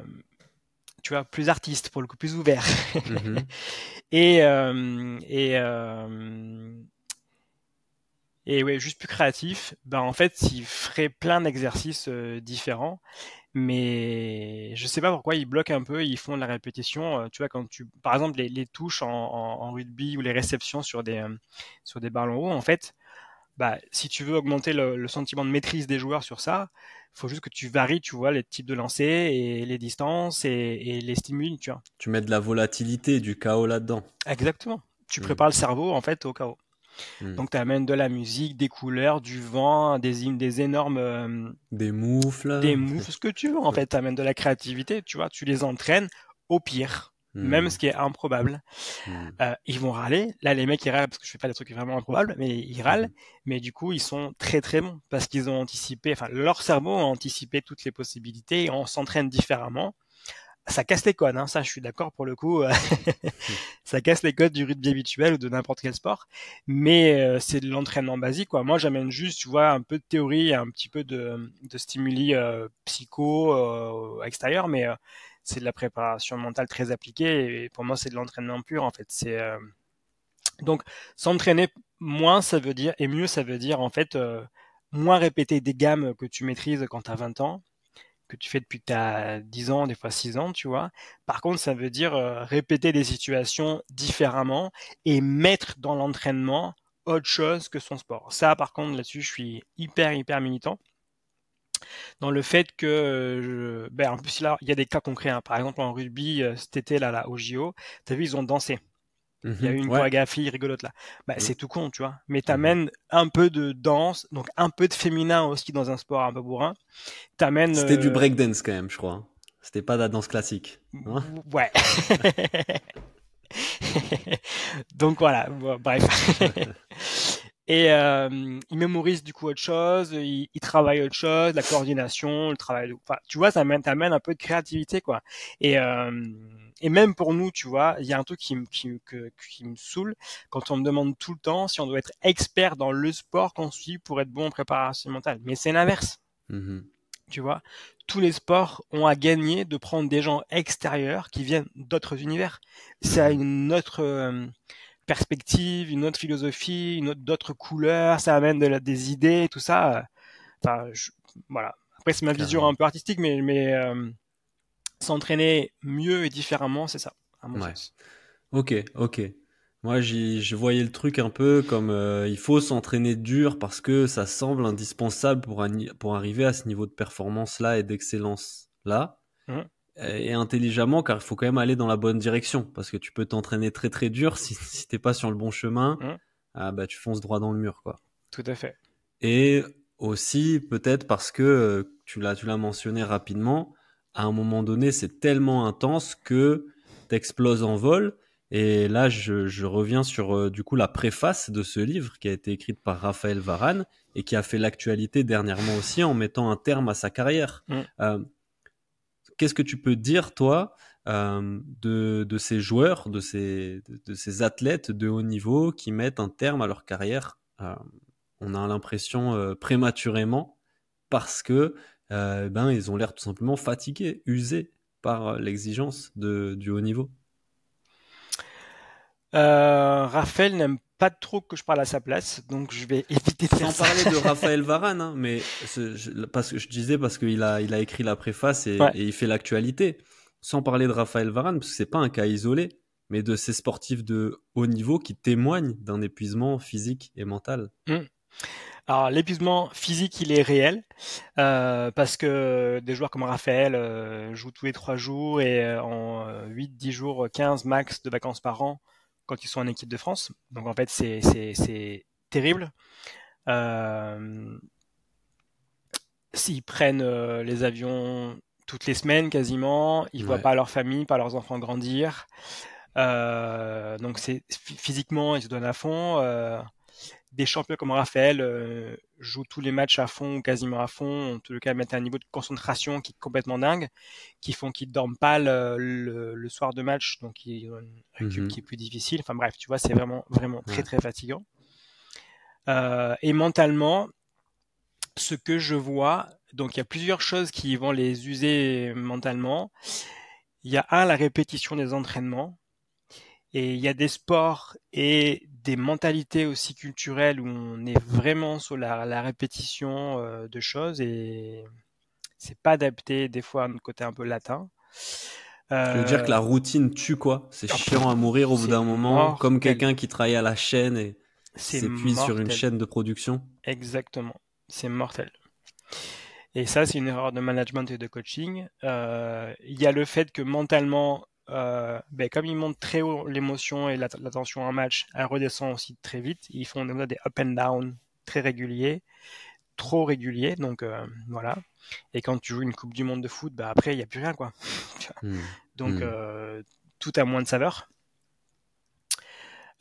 tu vois, plus artistes pour le coup, plus ouverts, mhm. et, euh, et, euh, et ouais, juste plus créatifs, ben en fait, ils feraient plein d'exercices différents. Mais je sais pas pourquoi ils bloquent un peu, ils font de la répétition. tu vois, quand tu, par exemple, les, touches en, rugby ou les réceptions sur des sur des ballons hauts, en fait, bah, si tu veux augmenter le, sentiment de maîtrise des joueurs sur ça, il faut juste que tu varies, tu vois, les types de lancers et les distances et, les stimuli, tu mets de la volatilité, du chaos là-dedans. Exactement. Tu mm. prépares le cerveau, en fait, au chaos. Mm. Donc, tu amènes de la musique, des couleurs, du vent, des, des énormes. Euh, des moufles. Des moufles, ce que tu veux, en fait. Tu amènes de la créativité, tu vois. Tu les entraînes au pire. Mmh. même ce qui est improbable. Mmh. Euh, ils vont râler. Là, les mecs, ils râlent parce que je fais pas des trucs vraiment improbables, mais ils mmh. râlent. Mais du coup, ils sont très très bons parce qu'ils ont anticipé, enfin, leur cerveau a anticipé toutes les possibilités et on s'entraîne différemment. Ça casse les codes, hein. ça, je suis d'accord pour le coup. ça casse les codes du rugby habituel ou de n'importe quel sport. Mais euh, c'est de l'entraînement basique, quoi. Moi, j'amène juste, tu vois, un peu de théorie, un petit peu de, de stimuli euh, psycho extérieur, mais c'est de la préparation mentale très appliquée. Et pour moi, c'est de l'entraînement pur, en fait. C'est euh, donc s'entraîner moins, ça veut dire et mieux, ça veut dire en fait euh, moins répéter des gammes que tu maîtrises quand tu as 20 ans que tu fais depuis que tu as 10 ans, des fois 6 ans, tu vois. Par contre, ça veut dire euh, répéter des situations différemment et mettre dans l'entraînement autre chose que son sport. Ça, par contre, là-dessus, je suis hyper, hyper militant dans le fait que, euh, ben, en plus là, il y a des cas concrets. Hein. Par exemple, en rugby, euh, cet été là, là au JO, as vu, ils ont dansé. Mmh il y a eu une chorégraphie rigolote là. Bah, C'est tout con, tu vois. Mais mmh t'amènes un peu de danse, donc un peu de féminin aussi dans un sport un peu bourrin. T'amènes. C'était du euh, breakdance quand même, je crois. Hein. C'était pas de la danse classique. Hein. ouais. donc voilà, bref. Et euh, il mémorise du coup autre chose, ils travaillent autre chose, la coordination, le travail. Enfin, tu vois, ça t'amène un peu de créativité, quoi. Et, euh, et même pour nous, tu vois, il y a un truc qui, qui, qui me saoule quand on me demande tout le temps si on doit être expert dans le sport qu'on suit pour être bon en préparation mentale. Mais c'est l'inverse. Mmh tu vois, tous les sports ont à gagner de prendre des gens extérieurs qui viennent d'autres univers. C'est une autre, euh, perspective, une autre philosophie, une autre d'autres couleurs, ça amène des idées, tout ça. voilà. Après, c'est ma vision un peu artistique, mais, euh, s'entraîner mieux et différemment, c'est ça, Ok, ok. Moi, je voyais le truc un peu comme euh, il faut s'entraîner dur parce que ça semble indispensable pour, pour arriver à ce niveau de performance-là et d'excellence-là. Mmh et intelligemment car il faut quand même aller dans la bonne direction parce que tu peux t'entraîner très très dur si, si t'es pas sur le bon chemin mmh. ah, bah tu fonces droit dans le mur quoi tout à fait et aussi peut-être parce que euh, tu l'as mentionné rapidement à un moment donné c'est tellement intense que t'exploses en vol et là je, reviens sur euh, du coup la préface de ce livre qui a été écrite par Raphaël Varane et qui a fait l'actualité dernièrement aussi en mettant un terme à sa carrière mmh. euh, Qu'est-ce que tu peux dire, toi, euh, de, ces joueurs, de ces, athlètes de haut niveau qui mettent un terme à leur carrière, euh, on a l'impression euh, prématurément, parce que eh ben, ils ont l'air tout simplement fatigués, usés par l'exigence du haut niveau Raphaël n'aime pas trop que je parle à sa place, donc je vais éviter de Sans parler de Raphaël Varane, hein, mais ce, parce que je disais parce qu'il a, il a écrit la préface et, il fait l'actualité. Sans parler de Raphaël Varane, parce que c'est pas un cas isolé, mais de ces sportifs de haut niveau qui témoignent d'un épuisement physique et mental. Mm. Alors l'épuisement physique, il est réel euh, parce que des joueurs comme Raphaël euh, jouent tous les trois jours et euh, en 8, 10 jours, 15 max de vacances par an, Qu'ils sont en équipe de France. Donc en fait, c'est terrible. Euh, S'ils prennent euh, les avions toutes les semaines quasiment, ils ne voient pas leur famille, pas leurs enfants grandir. Euh, donc c'est physiquement, ils se donnent à fond. Euh, des champions comme Raphaël euh, jouent tous les matchs à fond quasiment à fond, en tout cas mettent un niveau de concentration qui est complètement dingue, qui font qu'ils dorment pas le, soir de match, donc ils ont mhm. qui est plus difficile. Enfin bref, tu vois, c'est vraiment vraiment très très fatigant. Euh, et mentalement, ce que je vois, donc il y a plusieurs choses qui vont les user mentalement. Il y a un la répétition des entraînements. Et il y a des sports et des mentalités aussi culturelles où on est vraiment sur la, répétition euh, de choses et c'est pas adapté des fois à notre côté un peu latin. Euh... Je veux dire que la euh, routine tue quoi, c'est chiant à mourir au bout d'un moment, comme quelqu'un qui travaille à la chaîne et s'épuise sur une chaîne de production. Exactement, c'est mortel. Et ça, c'est une erreur de management et de coaching. Euh, il y a le fait que mentalement, euh, ben, comme ils montent très haut l'émotion et l'attention en match, elle redescend aussi très vite. Ils font des up and down très réguliers trop réguliers Donc euh, voilà. Et quand tu joues une Coupe du Monde de foot, ben, après il n'y a plus rien quoi. Hmm. donc hmm. Euh, tout a moins de saveur.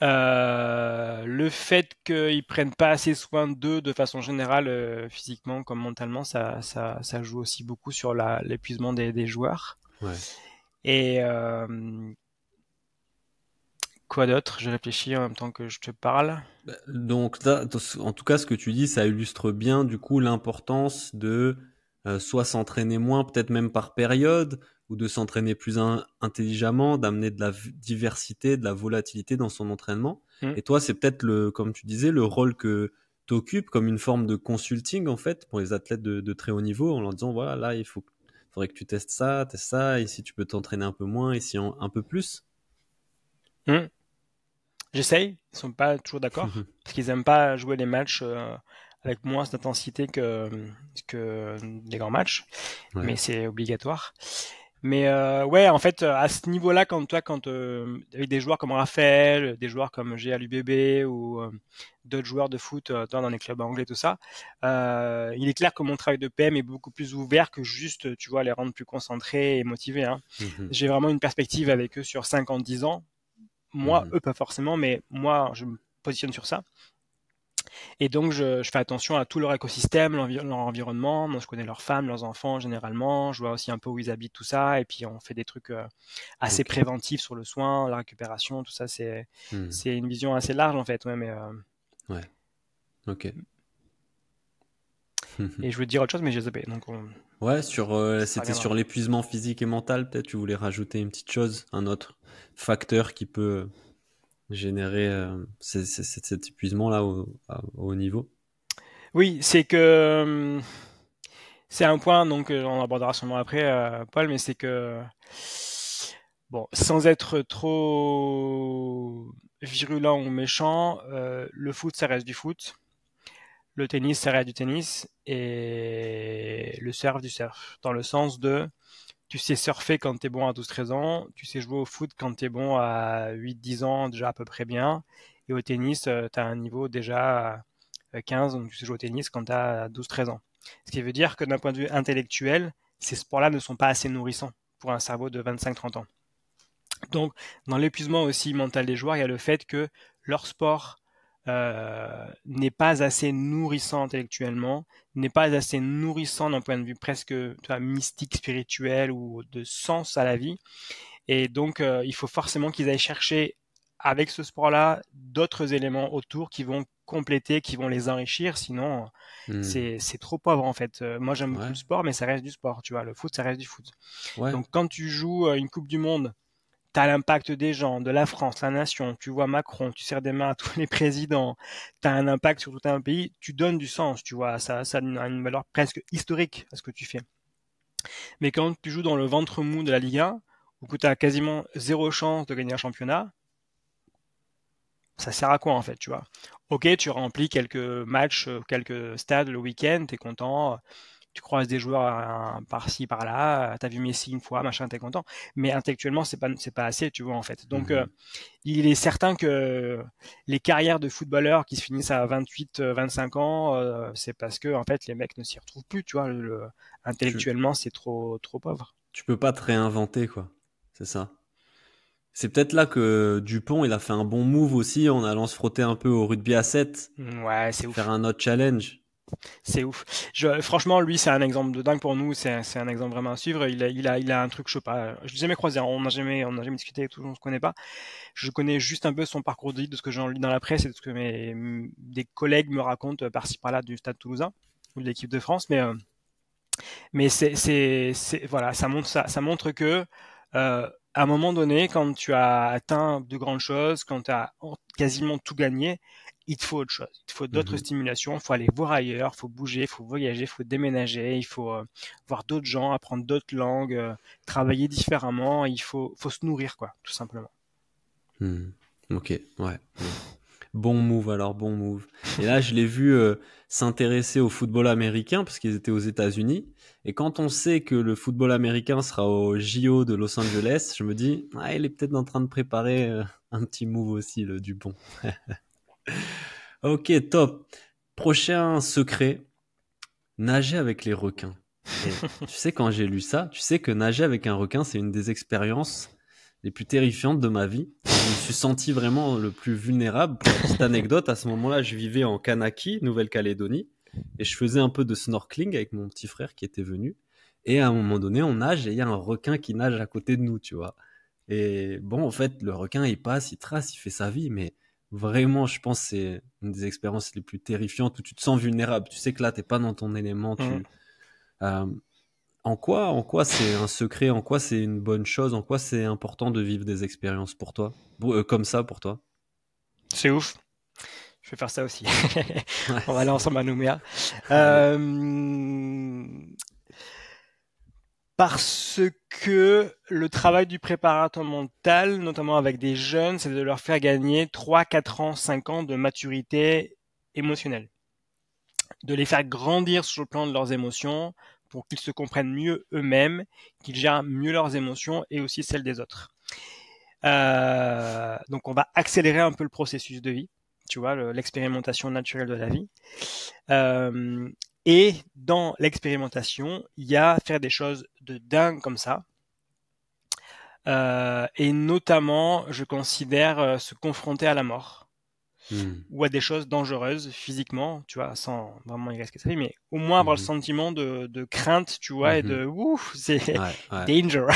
le fait qu'ils prennent pas assez soin d'eux de façon générale, physiquement comme mentalement, ça, ça, joue aussi beaucoup sur l'épuisement des, joueurs. Ouais. Et euh, quoi d'autre Je réfléchis en même temps que je te parle. Bah, donc, en tout cas, ce que tu dis, ça illustre bien du coup l'importance de euh, soit s'entraîner moins, peut-être même par période, ou de s'entraîner plus intelligemment, d'amener de la diversité, de la volatilité dans son entraînement. Mmh. Et toi, c'est peut-être le, comme tu disais, le rôle que tu occupes comme une forme de consulting en fait pour les athlètes de, très haut niveau en leur disant voilà là il faut faudrait que tu testes ça, testes ça, et si tu peux t'entraîner un peu moins, et si un peu plus. Hmm. J'essaye, ils sont pas toujours d'accord, parce qu'ils aiment pas jouer les matchs euh, avec moins d'intensité que, que les grands matchs, mais c'est obligatoire. Mais euh, ouais, en fait, euh, à ce niveau-là, quand toi, quand euh, avec des joueurs comme Raphaël, des joueurs comme GALUBB ou euh, d'autres joueurs de foot dans les clubs anglais, tout ça, il est clair que mon travail de PM est beaucoup plus ouvert que juste, tu vois, les rendre plus concentrés et motivés. Hein. Mhm. J'ai vraiment une perspective avec eux sur 5 ans, 10 ans. Moi, mhm. eux pas forcément, mais moi, je me positionne sur ça. Et donc, je, fais attention à tout leur écosystème, leur environnement. Moi, je connais leurs femmes, leurs enfants généralement. Je vois aussi un peu où ils habitent, tout ça. Et puis, on fait des trucs euh, assez préventifs sur le soin, la récupération, tout ça. C'est mmh. c'est une vision assez large, en fait. Ouais, mais, euh, ouais. Ok. et je voulais dire autre chose, mais j'ai zappé. Donc Ouais, sur, euh, c'était sur l'épuisement physique et mental. Peut-être tu voulais rajouter une petite chose, un autre facteur qui peut générer euh, cet épuisement-là au, niveau Oui, c'est que euh, c'est un point donc euh, on abordera sûrement après, Paul, mais c'est que bon, sans être trop virulent ou méchant, le foot ça reste du foot, le tennis ça reste du tennis et le surf du surf, dans le sens de tu sais surfer quand tu es bon à 12-13 ans, tu sais jouer au foot quand tu es bon à 8-10 ans, déjà à peu près bien, et au tennis, euh, tu as un niveau déjà 15, euh, donc tu sais jouer au tennis quand tu as 12-13 ans. Ce qui veut dire que d'un point de vue intellectuel, ces sports-là ne sont pas assez nourrissants pour un cerveau de 25-30 ans. Donc, dans l'épuisement aussi mental des joueurs, il y a le fait que leur sport euh, n'est pas assez nourrissant intellectuellement, n'est pas assez nourrissant d'un point de vue presque mystique, spirituel ou de sens à la vie. Et donc, euh, il faut forcément qu'ils aillent chercher avec ce sport-là d'autres éléments autour qui vont compléter, qui vont les enrichir. Sinon, euh, hmm. c'est trop pauvre en fait. moi, j'aime beaucoup le sport, mais ça reste du sport. Tu vois, le foot, ça reste du foot. Donc, quand tu joues une Coupe du Monde tu as l'impact des gens, de la France, la nation, tu vois Macron, tu sers des mains à tous les présidents, tu as un impact sur tout un pays, tu donnes du sens, tu vois, ça, ça a une valeur presque historique à ce que tu fais. Mais quand tu joues dans le ventre mou de la Ligue 1, où tu as quasiment zéro chance de gagner un championnat, ça sert à quoi en fait, tu vois Ok, tu remplis quelques matchs, euh, quelques stades le week-end, t'es content, tu croises des joueurs euh, par-ci, par-là, euh, tu as vu Messi une fois, machin, tu es content. Mais intellectuellement, c'est pas, pas assez, tu vois, en fait. Donc, mhm. euh, il est certain que les carrières de footballeurs qui se finissent à 28, 25 ans, c'est parce que, en fait, les mecs ne s'y retrouvent plus, tu vois. intellectuellement, c'est trop, trop pauvre. Tu peux pas te réinventer, quoi. C'est ça. C'est peut-être là que Dupont, il a fait un bon move aussi en allant se frotter un peu au rugby à 7. Ouais, c'est ouf. Faire un autre challenge. C'est ouf. franchement, lui, c'est un exemple de dingue pour nous. C'est un, exemple vraiment à suivre. Il a, a, un truc, je sais pas. Je l'ai jamais croisé. On n'a jamais, on n'a jamais discuté. Tout, on se connaît pas. Je connais juste un peu son parcours de vie, de ce que j'ai lu dans la presse et de ce que mes des collègues me racontent par-ci par-là du Stade Toulousain ou de l'équipe de France. Mais, euh, mais c'est, voilà, ça montre ça, montre que euh, à un moment donné, quand tu as atteint de grandes choses, quand tu as quasiment tout gagné, il te faut autre chose. Il te faut d'autres mhm. stimulations. Il faut aller voir ailleurs. Il faut bouger. Il faut voyager. Il faut déménager. Il faut euh, voir d'autres gens, apprendre d'autres langues, euh, travailler différemment. Il faut, faut se nourrir, quoi, tout simplement. Hmm. Ok, ouais. Bon move alors, bon move. Et là, je l'ai vu euh, s'intéresser au football américain parce qu'ils étaient aux États-Unis. Et quand on sait que le football américain sera au JO de Los Angeles, je me dis, ah, il est peut-être en train de préparer euh, un petit move aussi, le bon. ok, top. Prochain secret, nager avec les requins. tu sais, quand j'ai lu ça, tu sais que nager avec un requin, c'est une des expériences les plus terrifiantes de ma vie. Je me suis senti vraiment le plus vulnérable. petite anecdote, à ce moment-là, je vivais en Kanaki, Nouvelle-Calédonie, et je faisais un peu de snorkeling avec mon petit frère qui était venu. Et à un moment donné, on nage et il y a un requin qui nage à côté de nous, tu vois. Et bon, en fait, le requin, il passe, il trace, il fait sa vie, mais vraiment, je pense, c'est une des expériences les plus terrifiantes où tu te sens vulnérable. Tu sais que là, t'es pas dans ton élément, tu... Mmh. Euh, en quoi, en quoi c'est un secret, en quoi c'est une bonne chose, en quoi c'est important de vivre des expériences pour toi, euh, comme ça pour toi C'est ouf. Je vais faire ça aussi. On va aller ensemble à Nouméa. Euh, parce que le travail du préparateur mental, notamment avec des jeunes, c'est de leur faire gagner 3, 4 ans, 5 ans de maturité émotionnelle. De les faire grandir sur le plan de leurs émotions, pour qu'ils se comprennent mieux eux-mêmes, qu'ils gèrent mieux leurs émotions et aussi celles des autres. Euh, donc on va accélérer un peu le processus de vie, tu vois, l'expérimentation naturelle de la vie. Euh, et dans l'expérimentation, il y a faire des choses de dingue comme ça. Euh, et notamment, je considère se confronter à la mort. Hmm. ou à des choses dangereuses physiquement, tu vois, sans vraiment y ce ça mais au moins avoir le hmm. sentiment de, crainte, tu vois, et de hmm. ouf, c'est danger.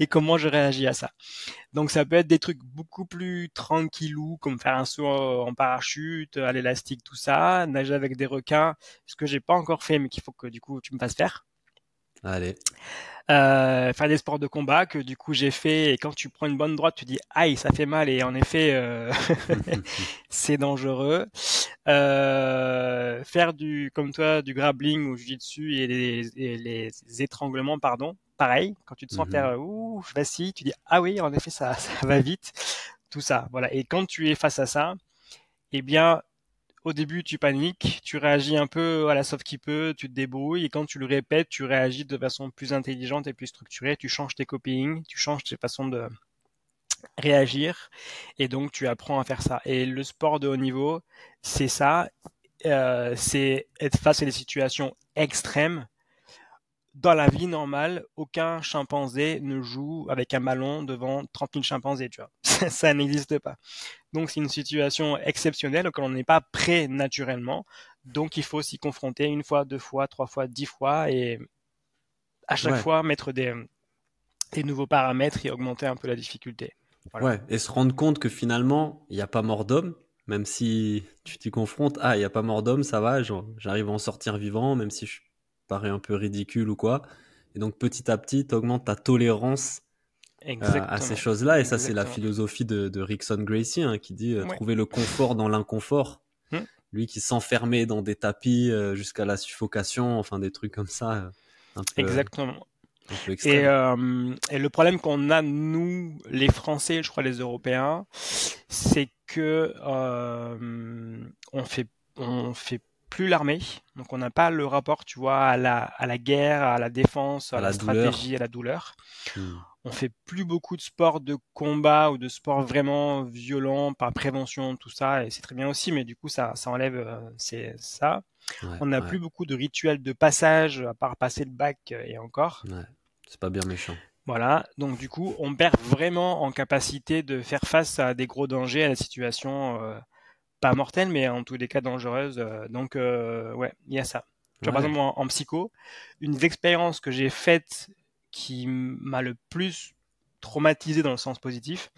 Et comment je réagis à ça. Donc ça peut être des trucs beaucoup plus tranquillou, comme faire un saut en parachute, à l'élastique, tout ça, nager avec des requins, ce que j'ai pas encore fait, mais qu'il faut que du coup tu me fasses faire. Allez. Euh, faire des sports de combat que du coup j'ai fait et quand tu prends une bonne droite tu dis aïe ça fait mal et en effet euh, c'est dangereux euh, faire du comme toi du grappling ou je dessus et les, et les étranglements pardon pareil quand tu te sens faire mhm. euh, ouh vas si tu dis ah oui en effet ça, ça va vite tout ça voilà et quand tu es face à ça eh bien au début, tu paniques, tu réagis un peu à la sauf qui peut, tu te débrouilles, et quand tu le répètes, tu réagis de façon plus intelligente et plus structurée, tu changes tes copying, tu changes tes façons de réagir, et donc tu apprends à faire ça. Et le sport de haut niveau, c'est ça, euh, c'est être face à des situations extrêmes, dans la vie normale, aucun chimpanzé ne joue avec un malon devant 30 000 chimpanzés, tu vois. ça, n'existe pas. Donc c'est une situation exceptionnelle auquel on n'est pas prêt naturellement. Donc il faut s'y confronter une fois, deux fois, trois fois, dix fois et à chaque fois mettre des, nouveaux paramètres et augmenter un peu la difficulté. Ouais, et se rendre compte que finalement, il n'y a pas mort d'homme, même si tu t'y confrontes, ah, il n'y a pas mort d'homme, ça va, j'arrive à en sortir vivant, même si je suis paraît un peu ridicule ou quoi. Et donc petit à petit, tu augmentes ta tolérance euh, à ces choses-là. Et ça, c'est la philosophie de, Rickson Gracie hein, qui dit euh, trouver le confort dans l'inconfort. Hmm. Lui qui s'enfermait dans des tapis euh, jusqu'à la suffocation, enfin des trucs comme ça. Exactement. et, le problème qu'on a, nous, les Français, je crois les Européens, c'est que on fait on fait plus l'armée. Donc on n'a pas le rapport, tu vois, à la, guerre, à la défense, à, la, stratégie, à la douleur. Hmm. On fait plus beaucoup de sports de combat ou de sports vraiment violents par prévention, tout ça, et c'est très bien aussi, mais du coup ça, ça enlève euh, c'est ça. on n'a plus beaucoup de rituels de passage, à part passer le bac euh, et encore. C'est pas bien méchant. Voilà, donc du coup on perd vraiment en capacité de faire face à des gros dangers, à la situation. Euh, pas mortelle, mais en tous les cas dangereuse. Euh, donc, euh, ouais, il y a ça. Par exemple, en, psycho, une expérience que j'ai faite qui m'a le plus traumatisé dans le sens positif,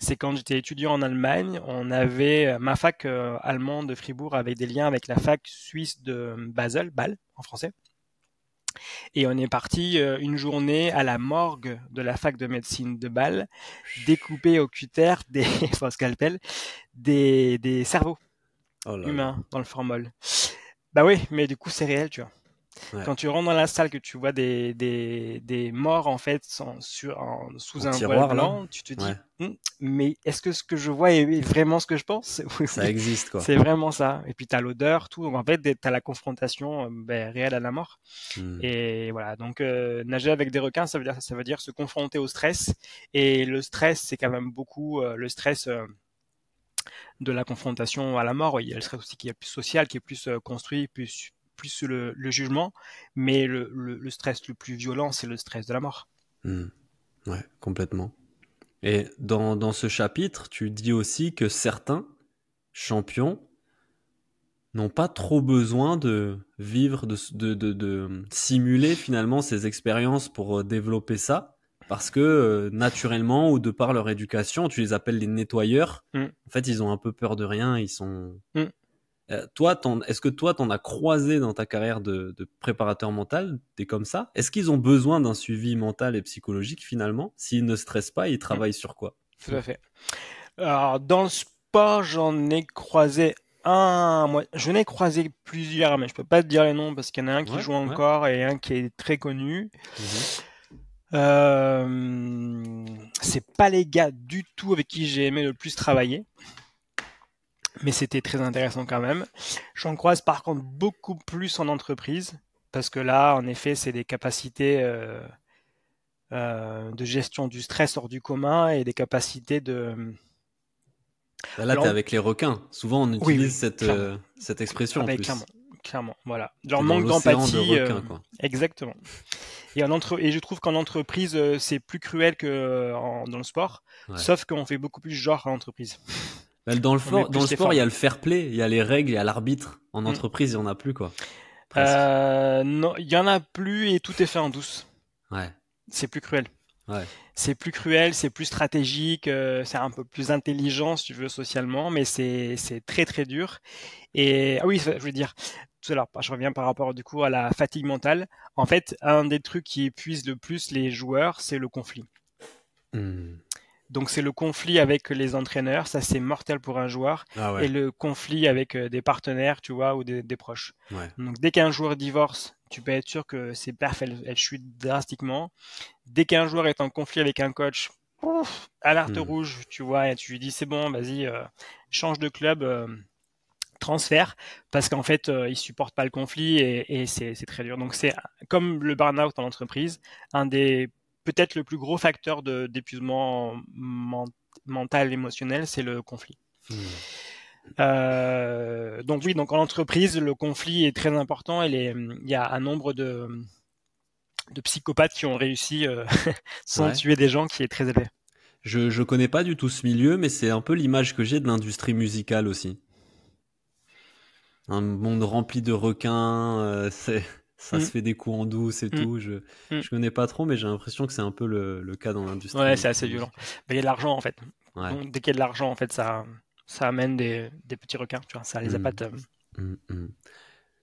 c'est quand j'étais étudiant en Allemagne, on avait euh, ma fac allemande de Fribourg avait des liens avec la fac suisse de Basel, Bâle en français. Et on est parti euh, une journée à la morgue de la fac de médecine de Bâle, découpé au cutter, des, enfin des, des cerveaux oh humains dans le formol. Bah oui, mais du coup c'est réel, tu vois. Quand tu rentres dans la salle, que tu vois des, des, des morts en fait sur, sous un tiroir, blanc, tu te dis, hum, mais est-ce que ce que je vois est vraiment ce que je pense Ça existe quoi. C'est vraiment ça. Et puis tu as l'odeur, tout. En fait, tu as la confrontation euh, ben, réelle à la mort. Mmh. Et voilà. Donc euh, nager avec des requins, ça veut dire ça veut dire se confronter au stress. Et le stress, c'est quand même beaucoup euh, le stress. de la confrontation à la mort. Il y a le stress aussi qui est plus social, qui est plus construit, plus plus le, jugement, mais le, stress le plus violent, c'est le stress de la mort. Hmm. Ouais, complètement. Et dans, ce chapitre, tu dis aussi que certains champions n'ont pas trop besoin de vivre, de, de, de, simuler finalement ces expériences pour euh, développer ça, parce que euh, naturellement ou de par leur éducation, tu les appelles les nettoyeurs. Hmm. En fait, ils ont un peu peur de rien, ils sont, hmm. Euh, toi, est-ce que toi, t'en as croisé dans ta carrière de, préparateur mental T'es comme ça Est-ce qu'ils ont besoin d'un suivi mental et psychologique finalement S'ils ne stressent pas, ils travaillent sur quoi Tout à fait. Alors, dans le sport, j'en ai croisé un. Moi, je n'ai croisé plusieurs, mais je peux pas te dire les noms parce qu'il y en a un qui joue encore et un qui est très connu. Mm-hmm. Euh, c'est pas les gars du tout avec qui j'ai aimé le plus travailler mais c'était très intéressant quand même. J'en croise par contre beaucoup plus en entreprise, parce que là, en effet, c'est des capacités euh, euh, de gestion du stress hors du commun et des capacités de... Bah là, là, t'es avec les requins. Souvent, on utilise cette, euh, cette, expression. Ah en bah, plus. Clairement, clairement, voilà. genre manque d'empathie. exactement. Et, en entre... et je trouve qu'en entreprise, c'est plus cruel que dans le sport, sauf qu'on fait beaucoup plus genre à l'entreprise. Bah, dans le, dans sport, il y a le fair play, il y a les règles, il y a l'arbitre. En mm. entreprise, il n'y en a plus, quoi. Euh, non, il y en a plus et tout est fait en douce. Ouais. C'est plus cruel. Ouais. C'est plus cruel, c'est plus stratégique, euh, c'est un peu plus intelligent, si tu veux, socialement, mais c'est très très dur. Et ah oui, je veux dire, tout à je reviens par rapport du coup à la fatigue mentale. En fait, un des trucs qui épuise le plus les joueurs, c'est le conflit. Mmh. Donc c'est le conflit avec les entraîneurs, ça c'est mortel pour un joueur, ah et le conflit avec euh, des partenaires, tu vois, ou des, proches. Donc dès qu'un joueur divorce, tu peux être sûr que c'est perfs, Elle chute drastiquement. Dès qu'un joueur est en conflit avec un coach, ouf, alerte hmm. rouge, tu vois, et tu lui dis c'est bon, vas-y, euh, change de club. Euh, transfert parce qu'en fait, il ne supporte pas le conflit et, et c'est très dur. Donc, c'est comme le burn-out en entreprise, un des peut-être le plus gros facteur d'épuisement mental, émotionnel, c'est le conflit. Hmm. Euh, donc oui, donc en entreprise, le conflit est très important. il y a un nombre de, de psychopathes qui ont réussi euh, sans tuer des gens qui est très élevé. Je ne connais pas du tout ce milieu, mais c'est un peu l'image que j'ai de l'industrie musicale aussi. Un monde rempli de requins, euh, c'est ça mm. se fait des coups en douce et mm. tout. Je ne mm. connais pas trop, mais j'ai l'impression que c'est un peu le, cas dans l'industrie. Ouais, c'est assez violent. Il y a de l'argent en fait. dès qu'il y a de l'argent, en fait, ça, ça amène des, des petits requins. Tu vois, ça les appâte. Euh.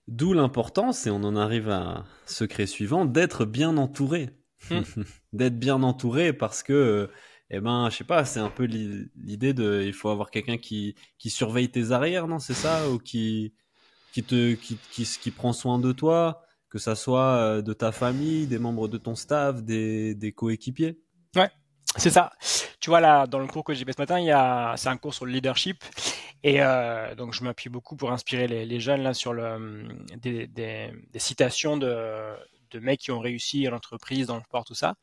D'où l'importance, et on en arrive à secret suivant, d'être bien entouré. d'être bien entouré parce que euh, eh ben, je sais pas, c'est un peu l'idée de, il faut avoir quelqu'un qui, qui surveille tes arrières, non, c'est ça, ou qui, qui te, qui, qui prend soin de toi, que ça soit euh, de ta famille, des membres de ton staff, des, coéquipiers. Ouais, c'est ça. Tu vois, là, dans le cours que j'ai fait ce matin, il y a, c'est un cours sur le leadership. Et euh, donc, je m'appuie beaucoup pour inspirer les, jeunes là, sur le, hum, des, citations de, mecs qui ont réussi à l'entreprise, dans le sport, tout ça.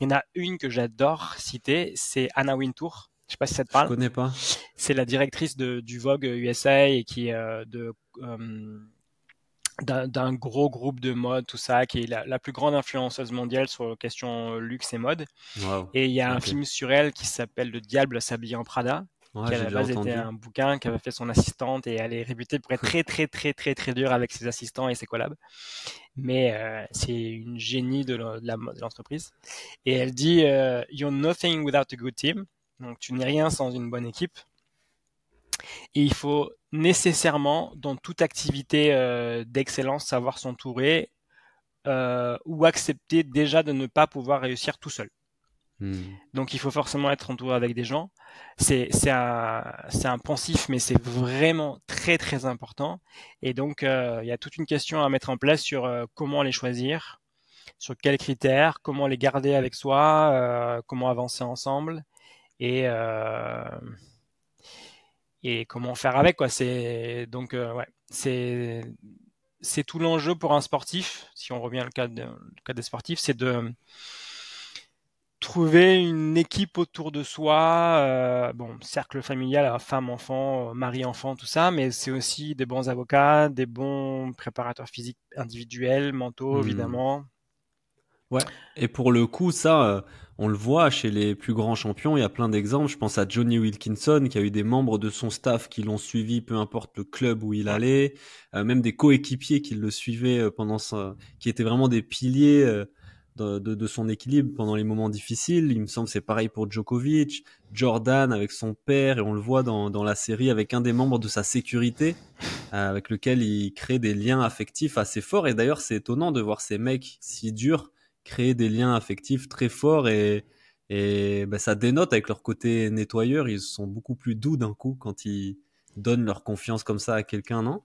Il y en a une que j'adore citer, c'est Anna Wintour. Je sais pas si ça te parle. Je connais pas. C'est la directrice du Vogue USA et qui euh, de hum, d'un gros groupe de mode, tout ça, qui est la, la plus grande influenceuse mondiale sur les questions euh, luxe et mode. Et il y a un film sur elle qui s'appelle Le Diable s'habille en Prada, qui à la base était un bouquin qu'avait fait son assistante et elle est réputée pour être très très très très très dure avec ses assistants et ses collabs. Mais euh, c'est une génie de l'entreprise. Et elle dit euh, You're nothing without a good team ». Donc tu n'es rien sans une bonne équipe. Et il faut nécessairement, dans toute activité euh, d'excellence, savoir s'entourer euh, ou accepter déjà de ne pas pouvoir réussir tout seul. Hmm. Donc il faut forcément être entouré avec des gens. C'est un, un pensif, mais c'est vraiment très très important. Et donc euh, il y a toute une question à mettre en place sur comment les choisir, sur quels critères, comment les garder avec soi, comment avancer ensemble. Et et comment faire avec quoi. C'est donc euh, ouais, c'est c'est tout l'enjeu pour un sportif. Si on revient au cas, cas des sportifs, c'est de trouver une équipe autour de soi. Euh, bon, cercle familial, hein, femme, enfant, mari, enfant, tout ça, mais c'est aussi des bons avocats, des bons préparateurs physiques individuels, mentaux, mmh. évidemment, Ouais. Et pour le coup, ça, euh, on le voit chez les plus grands champions. Il y a plein d'exemples. Je pense à Johnny Wilkinson, qui a eu des membres de son staff qui l'ont suivi, peu importe le club où il allait, euh, même des coéquipiers qui le suivaient euh, pendant qui étaient vraiment des piliers de, son équilibre pendant les moments difficiles. Il me semble que c'est pareil pour Djokovic, Jordan avec son père, et on le voit dans, la série avec un des membres de sa sécurité, avec lequel il crée des liens affectifs assez forts. Et d'ailleurs, c'est étonnant de voir ces mecs si durs créer des liens affectifs très forts et, et ben, ça dénote avec leur côté nettoyeur. Ils sont beaucoup plus doux d'un coup quand ils donnent leur confiance comme ça à quelqu'un, non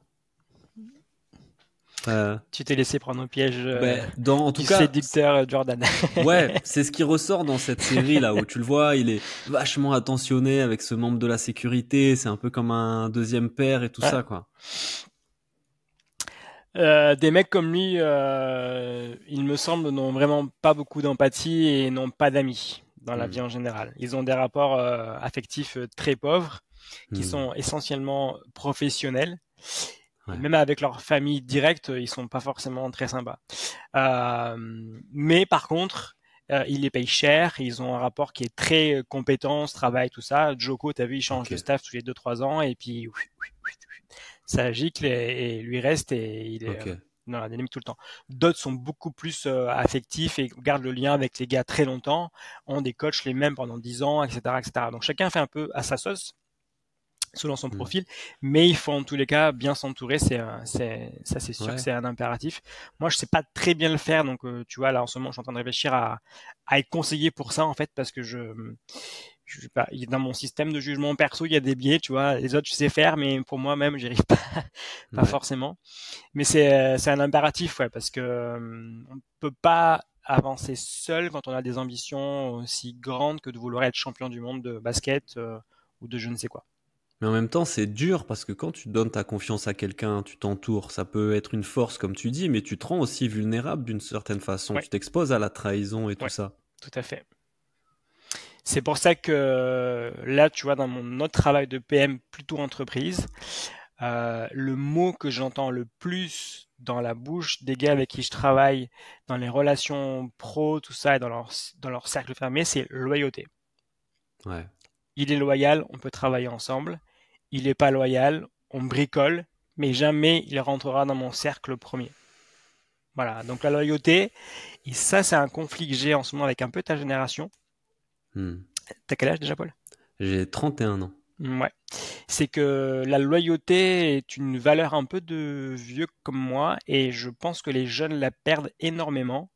euh, tu t'es laissé prendre au piège euh, ben, dans, en tout du séducteur euh, Jordan. ouais, c'est ce qui ressort dans cette série là où tu le vois, il est vachement attentionné avec ce membre de la sécurité, c'est un peu comme un deuxième père et tout ça quoi. Euh, des mecs comme lui, euh, il me semble, n'ont vraiment pas beaucoup d'empathie et n'ont pas d'amis dans la mm. vie en général. Ils ont des rapports euh, affectifs euh, très pauvres, qui mm. sont essentiellement professionnels. Même avec leur famille directe, ils sont pas forcément très sympas. mais par contre, ils les payent cher, ils ont un rapport qui est très compétence, travail, tout ça. Joko, t'as vu, il change de staff tous les 2-3 ans et puis ça gicle et, lui reste et il est euh, dans la dynamique tout le temps. D'autres sont beaucoup plus euh, affectifs et gardent le lien avec les gars très longtemps, ont des coachs les mêmes pendant 10 ans, etc. etc. Donc chacun fait un peu à sa sauce selon son mm. profil, mais il faut en tous les cas bien s'entourer, c'est ça c'est sûr que c'est un impératif. Moi je sais pas très bien le faire, donc euh, tu vois là en ce moment je suis en train de réfléchir à être conseillé pour ça en fait parce que je dans mon système de jugement perso, il y a des biais, tu vois. Les autres, je sais faire, mais pour moi-même, j'y arrive pas, pas forcément. Mais c'est, euh, c'est un impératif, ouais, parce que ne euh, on peut pas avancer seul quand on a des ambitions aussi grandes que de vouloir être champion du monde de basket euh, ou de je ne sais quoi. Mais en même temps, c'est dur parce que quand tu donnes ta confiance à quelqu'un, tu t'entoures, ça peut être une force comme tu dis, mais tu te rends aussi vulnérable d'une certaine façon. Tu t'exposes à la trahison et tout ça. Tout à fait. C'est pour ça que euh, là, tu vois, dans mon autre travail de PM plutôt entreprise, euh, le mot que j'entends le plus dans la bouche des gars avec qui je travaille, dans les relations pro, tout ça, et dans leur, dans leur cercle fermé, c'est loyauté. Il est loyal, on peut travailler ensemble. Il n'est pas loyal, on bricole, mais jamais il rentrera dans mon cercle premier. Voilà, donc la loyauté, et ça c'est un conflit que j'ai en ce moment avec un peu ta génération, Hmm. T'as quel âge déjà, Paul J'ai 31 ans. Ouais. C'est que la loyauté est une valeur un peu de vieux comme moi et je pense que les jeunes la perdent énormément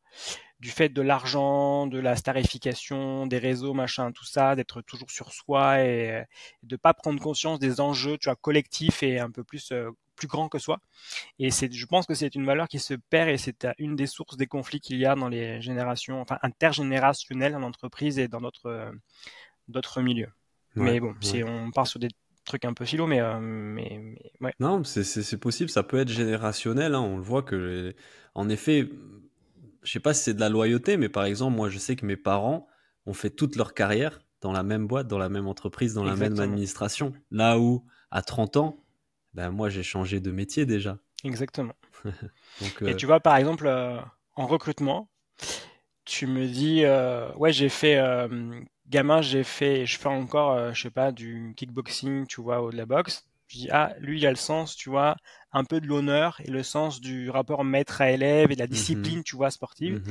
du fait de l'argent, de la starification, des réseaux, machin, tout ça, d'être toujours sur soi et euh, de pas prendre conscience des enjeux, tu collectifs et un peu plus euh, plus grand que soi. Et c'est, je pense que c'est une valeur qui se perd et c'est une des sources des conflits qu'il y a dans les générations, enfin intergénérationnelles en entreprise et dans notre, euh, d'autres milieux. mais bon, on part sur des trucs un peu philo, mais, euh, mais, ouais. Non, c'est possible, ça peut être générationnel. Hein. on le voit que, en effet, je sais pas si c'est de la loyauté, mais par exemple, moi, je sais que mes parents ont fait toute leur carrière dans la même boîte, dans la même entreprise, dans la même administration. Là où, à 30 ans, bah, moi j'ai changé de métier déjà. Exactement. Euh, et tu vois, par exemple, euh, en recrutement, tu me dis, euh, ouais, j'ai fait, gamin, j'ai fait, je fais encore, je sais pas, du kickboxing, tu vois, ou de la boxe. Je dis, ah, lui, il a le sens, tu vois, un peu de l'honneur et le sens du rapport maître à élève et de la mhm. discipline, tu vois, sportive.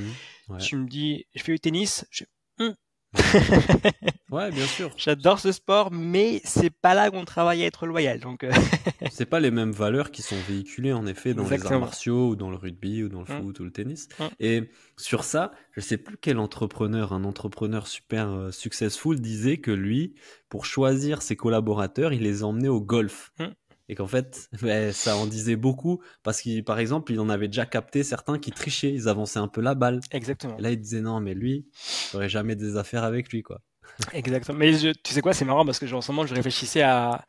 Mhm. Tu me dis, je fais du tennis, je... Hum, ouais, bien sûr. J'adore ce sport, mais c'est pas là qu'on travaille à être loyal. Donc, euh. c'est pas les mêmes valeurs qui sont véhiculées en effet dans les arts martiaux ou dans le rugby ou dans le mm. foot ou le tennis. Mm. Et sur ça, je sais plus quel entrepreneur, un entrepreneur super euh, successful disait que lui, pour choisir ses collaborateurs, il les emmenait au golf. Mm et qu'en fait, ben, ça en disait beaucoup parce qu'il, par exemple, il en avait déjà capté certains qui trichaient, ils avançaient un peu la balle. Exactement. Et là, il disait non, mais lui, j'aurais jamais des affaires avec lui, quoi. Exactement. Mais tu sais quoi, c'est marrant parce que en ce moment, je réfléchissais à,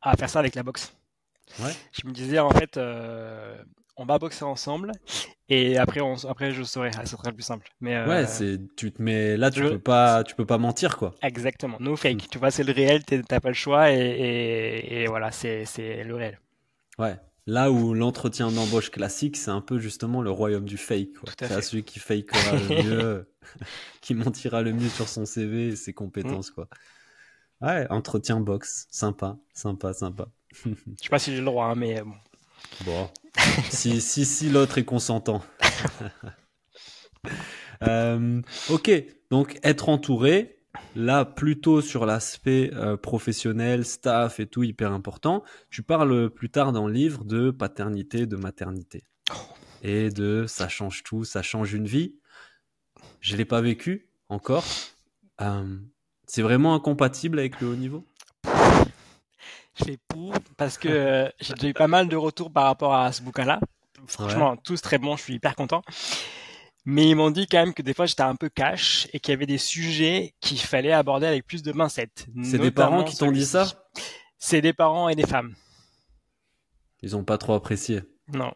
à faire ça avec la boxe. Ouais. Je me disais en fait, euh, on va boxer ensemble et après, on, après je saurai. ça sera le plus simple. Mais euh, ouais, c'est, tu te mets là, tu ne peux pas, tu peux pas mentir quoi. Exactement. No fake. Hmm. Tu vois, c'est le réel. T'as pas le choix et, voilà, c'est, c'est le réel. Ouais. Là où l'entretien d'embauche classique, c'est un peu justement le royaume du fake. C'est à celui qui fake le mieux, qui mentira le mieux sur son CV et ses compétences. Hmm. Quoi. Ouais, entretien box, sympa, sympa, sympa. Je sais pas si j'ai le droit, hein, mais bon. Bon, si, si, l'autre est consentant. Euh, ok, donc être entouré, là plutôt sur l'aspect euh, professionnel, staff et tout, hyper important. Tu parles plus tard dans le livre de paternité, de maternité. Et de ça change tout, ça change une vie. Je ne l'ai pas vécu encore. Euh, c'est vraiment incompatible avec le haut niveau je fais pour parce que euh, j'ai eu pas mal de retours par rapport à ce bouquin-là. Franchement, tous très bons, je suis hyper content. Mais ils m'ont dit quand même que des fois j'étais un peu cash et qu'il y avait des sujets qu'il fallait aborder avec plus de mincettes. C'est des parents qui t'ont dit ça C'est des parents et des femmes. Ils ont pas trop apprécié. Non.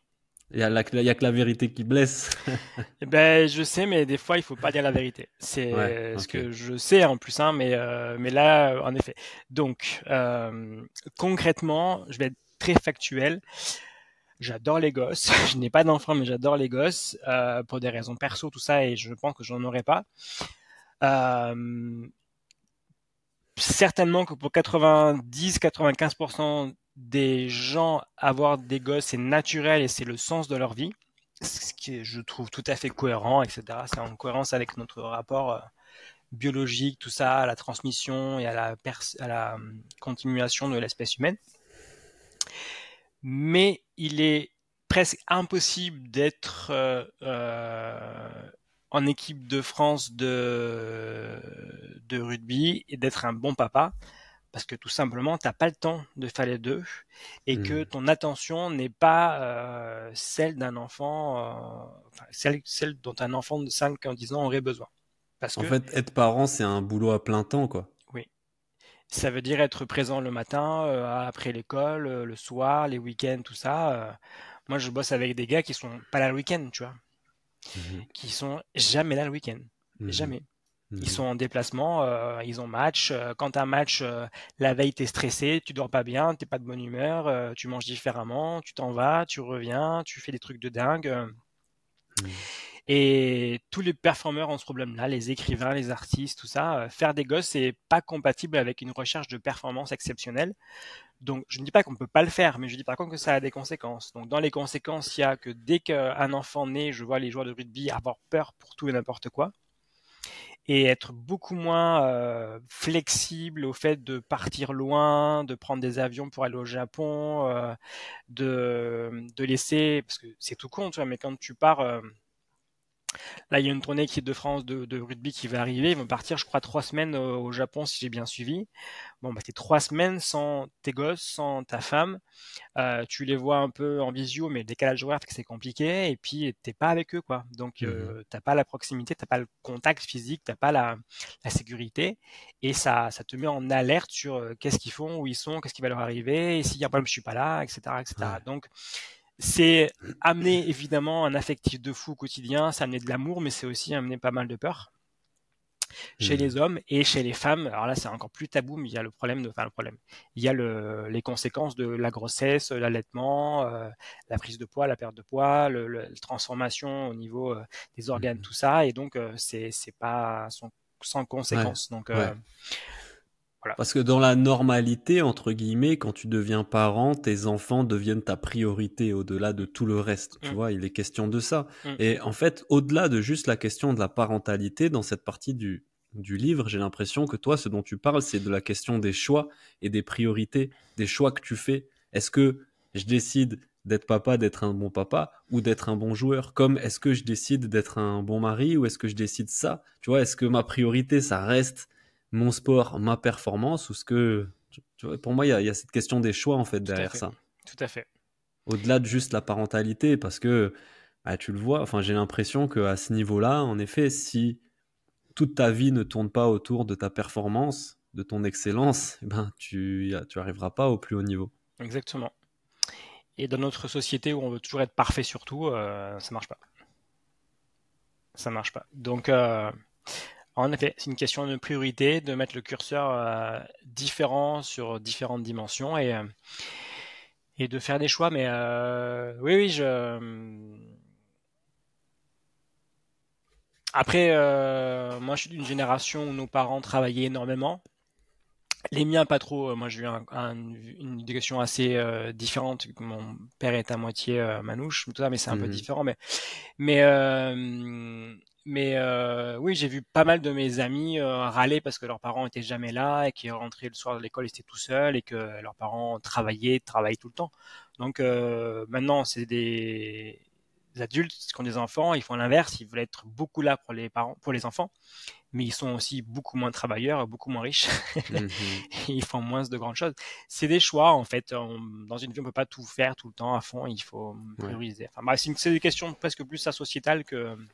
Il y a, a, que la vérité qui blesse. ben, je sais, mais des fois, il faut pas dire la vérité. C'est euh, ce que je sais en plus, hein, mais, euh, mais là, euh, en effet. Donc, euh, concrètement, je vais être très factuel. J'adore les gosses. je n'ai pas d'enfants, mais j'adore les gosses euh, pour des raisons perso, tout ça, et je pense que j'en aurais pas. certainement que pour 90-95% des gens avoir des gosses, c'est naturel et c'est le sens de leur vie, ce qui je trouve tout à fait cohérent, etc. C'est en cohérence avec notre rapport euh, biologique, tout ça, à la transmission et à la, à la euh, continuation de l'espèce humaine. Mais il est presque impossible d'être euh, en équipe de France de rugby et d'être un bon papa parce que tout simplement, tu n'as pas le temps de faire les deux et que mmh. ton attention n'est pas euh, celle d'un enfant, euh, celle, dont un enfant de 5 ans, 10 ans aurait besoin. Parce en fait, être parent, c'est un boulot à plein temps, quoi. Oui. Ça veut dire être présent le matin, euh, après l'école, le soir, les week-ends, tout ça. moi, je bosse avec des gars qui sont pas là le week-end, tu vois. Mmh qui sont jamais là le week-end. Mmh jamais. Mhm. Ils sont en déplacement, euh, ils ont match. Euh, quand as match, euh, la veille, t'es stressé, tu dors pas bien, t'es pas de bonne humeur, tu manges différemment, tu t'en vas, tu reviens, tu fais des trucs de dingue. Mhm. Et tous les performeurs ont ce problème-là, les écrivains, les artistes, tout ça. Faire des gosses, c'est pas compatible avec une recherche de performance exceptionnelle. Donc, je ne dis pas qu'on ne peut pas le faire, mais je dis par contre que ça a des conséquences. Donc, dans les conséquences, il y a que dès qu'un enfant naît, je vois les joueurs de rugby avoir peur pour tout et n'importe quoi et être beaucoup moins euh, flexible au fait de partir loin, de prendre des avions pour aller au Japon, euh, de, de laisser, parce que c'est tout con, tu vois, mais quand tu pars euh, Là, il y a une tournée est de France de, rugby qui va arriver. Ils vont partir, je crois, trois semaines euh, au Japon, si j'ai bien suivi. Bon, bah, c'est trois semaines sans tes gosses, sans ta femme. Euh, tu les vois un peu en visio, mais le décalage horaire, c'est compliqué. Et puis, t'es pas avec eux, quoi. Donc, euh, mmh. t'as pas la proximité, t'as pas le contact physique, t'as pas la, sécurité. Et ça, ça te met en alerte sur qu'est-ce qu'ils font, où ils sont, qu'est-ce qui va leur arriver, et s'il y a un problème, je suis pas là, etc., etc. Donc, c'est amener évidemment un affectif de fou au quotidien, c'est amener de l'amour, mais c'est aussi amener pas mal de peur chez hmm. les hommes et chez les femmes. Alors là, c'est encore plus tabou, mais il y a le problème de, enfin le problème, il y a le, les conséquences de la grossesse, euh, l'allaitement, euh, la prise de poids, la perte de poids, le, la transformation au niveau euh, des organes, hmm. tout ça. Et donc, euh, c'est pas sans, conséquences. Donc, parce que dans la normalité, entre guillemets, quand tu deviens parent, tes enfants deviennent ta priorité au-delà de tout le reste. Tu mm. vois, il est question de ça. Mm. Et en fait, au-delà de juste la question de la parentalité, dans cette partie du, du livre, j'ai l'impression que toi, ce dont tu parles, c'est de la question des choix et des priorités, des choix que tu fais. Est-ce que je décide d'être papa, d'être un bon papa ou d'être un bon joueur Comme est-ce que je décide d'être un bon mari ou est-ce que je décide ça Tu vois, est-ce que ma priorité, ça reste mon sport, ma performance ou ce que. Tu, pour moi, il y, a cette question des choix en fait derrière ça. Tout à fait. Au-delà de juste la parentalité, parce que bah, tu le vois, enfin, j'ai l'impression qu'à ce niveau-là, en effet, si toute ta vie ne tourne pas autour de ta performance, de ton excellence, eh ben, tu n'arriveras pas au plus haut niveau. Exactement. Et dans notre société où on veut toujours être parfait surtout, euh, ça marche pas. Ça ne marche pas. Donc, euh, en effet, c'est une question de priorité, de mettre le curseur euh, différent sur différentes dimensions et, euh, et de faire des choix. Mais euh, oui, oui, je. Après, moi, je suis d'une génération où nos parents travaillaient énormément. Les miens, pas trop. Moi, j'ai eu une éducation assez différente. Mon père est à moitié manouche, tout ça, mais c'est un peu mhm. différent. Mais, mais euh, oui, j'ai vu pas mal de mes amis euh, râler parce que leurs parents étaient jamais là et qu'ils rentraient le soir de l'école, ils étaient tout seuls et que leurs parents travaillaient, travaillaient tout le temps. Donc euh, maintenant, c'est des... adultes qui ont des enfants, ils font l'inverse, ils veulent être beaucoup là pour les parents, pour les enfants, mais ils sont aussi beaucoup moins travailleurs, beaucoup moins riches, mmh ils font moins de grandes choses. C'est des choix en fait. dans une vie, on peut pas tout faire tout le temps à fond, il faut hum, prioriser. Enfin, c'est une... des questions presque plus sociétale que hum,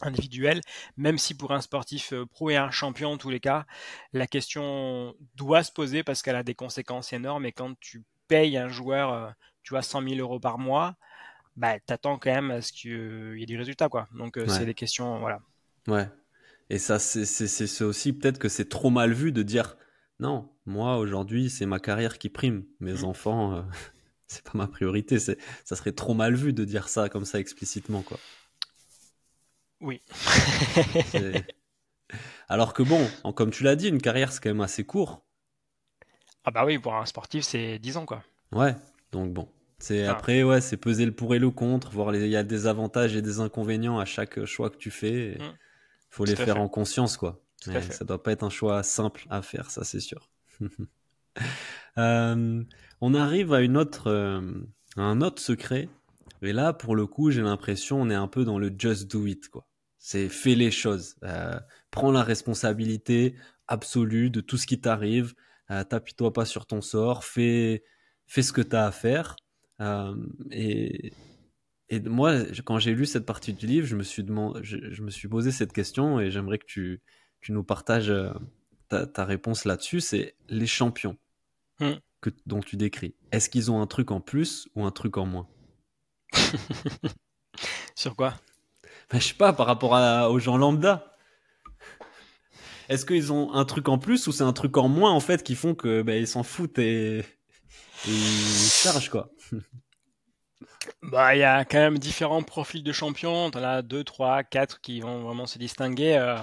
individuel, même si pour un sportif euh, pro et un champion, en tous les cas, la question doit se poser parce qu'elle a des conséquences énormes. Et quand tu payes un joueur, euh, tu vois, 100 000 euros par mois, bah, t'attends quand même à ce qu'il euh, y ait des résultats, quoi. Donc, c'est des questions, voilà. Ouais. Et ça, c'est aussi peut-être que c'est trop mal vu de dire non, moi aujourd'hui, c'est ma carrière qui prime. Mes mmh. enfants, c'est pas ma priorité. Ça serait trop mal vu de dire ça comme ça explicitement, quoi. Oui. Alors que bon, comme tu l'as dit, une carrière c'est quand même assez court. Ah bah oui, pour un sportif c'est 10 ans quoi. Ouais, donc bon. C'est après ouais, c'est peser le pour et le contre, voir il y a des avantages et des inconvénients à chaque choix que tu fais. Mmh. Faut les faire en conscience quoi. Mais ça doit pas être un choix simple à faire, ça c'est sûr. Euh, on arrive à une autre euh, un autre secret. Et là, pour le coup, j'ai l'impression on est un peu dans le just do it quoi. C'est fais les choses. Euh, prends la responsabilité absolue de tout ce qui t'arrive. Euh, toi pas sur ton sort. Fais, ce que tu as à faire. Euh, et, moi, quand j'ai lu cette partie du livre, je me suis, je, me suis posé cette question et j'aimerais que tu, nous partages euh, ta, réponse là-dessus. C'est les champions hmm. que, dont tu décris. Est-ce qu'ils ont un truc en plus ou un truc en moins Sur quoi je ben, je sais pas, par rapport aux gens lambda. Est-ce qu'ils ont un truc en plus ou c'est un truc en moins en fait qui font que ben, s'en foutent et, ils chargent quoi Bah il y a quand même différents profils de champions. T'en a deux, trois, quatre qui vont vraiment se distinguer. Euh,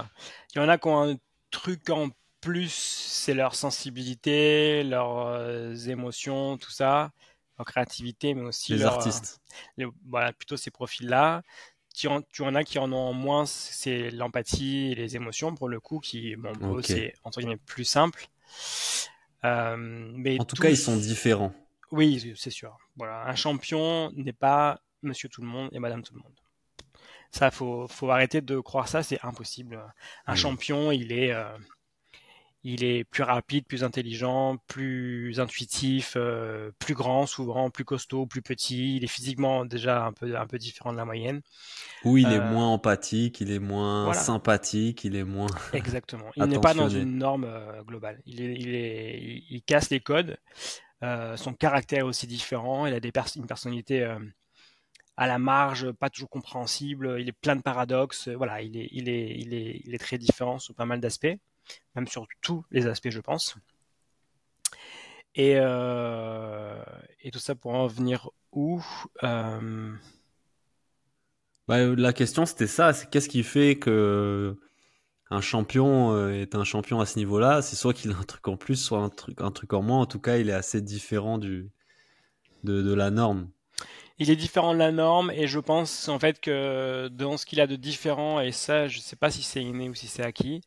il y en a qui ont un truc en plus, c'est leur sensibilité, leurs euh, émotions, tout ça, leur créativité, mais aussi les artistes. Euh, voilà, plutôt ces profils-là tu en, en as qui en ont moins, c'est l'empathie et les émotions pour le coup, qui, bon, c'est entre guillemets plus simple. Euh, mais en tout, cas, ils sont différents. Oui, c'est sûr. Voilà, un champion n'est pas Monsieur Tout le Monde et Madame Tout le Monde. Ça, faut, faut arrêter de croire ça, c'est impossible. Un champion, il est, euh, il est plus rapide, plus intelligent, plus intuitif, euh, plus grand souvent, plus costaud, plus petit. Il est physiquement déjà un peu, différent de la moyenne. Ou il est euh, moins empathique, il est moins sympathique, il est moins. Exactement. Il n'est pas dans une norme euh, globale. Il, casse les codes. son caractère est aussi différent. Il a des une personnalité à la marge, pas toujours compréhensible. Il est plein de paradoxes. Voilà, il est, il est, il il est très différent sous pas mal d'aspects même sur tous les aspects, je pense. Et, euh, et tout ça pour en venir où euh, bah, La question, c'était ça. C'est qu'est-ce qui fait que un champion euh, est un champion à ce niveau-là C'est soit qu'il a un truc en plus, soit un truc, un truc en moins. En tout cas, il est assez différent du, de, la norme il est différent de la norme et je pense en fait que dans ce qu'il a de différent, et ça je sais pas si c'est inné ou si c'est acquis,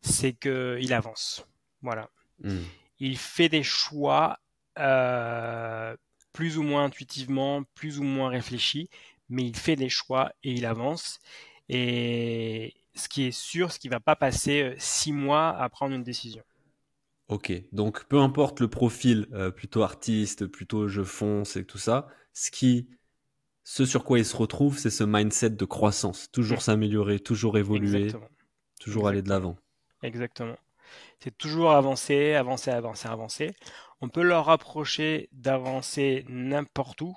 c'est que il avance. Voilà. Hmm. Il fait des choix euh, plus ou moins intuitivement, plus ou moins réfléchis, mais il fait des choix et il avance. Et ce qui est sûr, ce qui va pas passer euh, six mois à prendre une décision. Ok, donc peu importe le profil, euh, plutôt artiste, plutôt je fonce et tout ça, ce qui, ce sur quoi il se retrouve, c'est ce mindset de croissance, toujours mm. s'améliorer, toujours évoluer, toujours aller de l'avant. Exactement. C'est toujours avancer, avancer, avancer, avancer. On peut leur rapprocher d'avancer n'importe où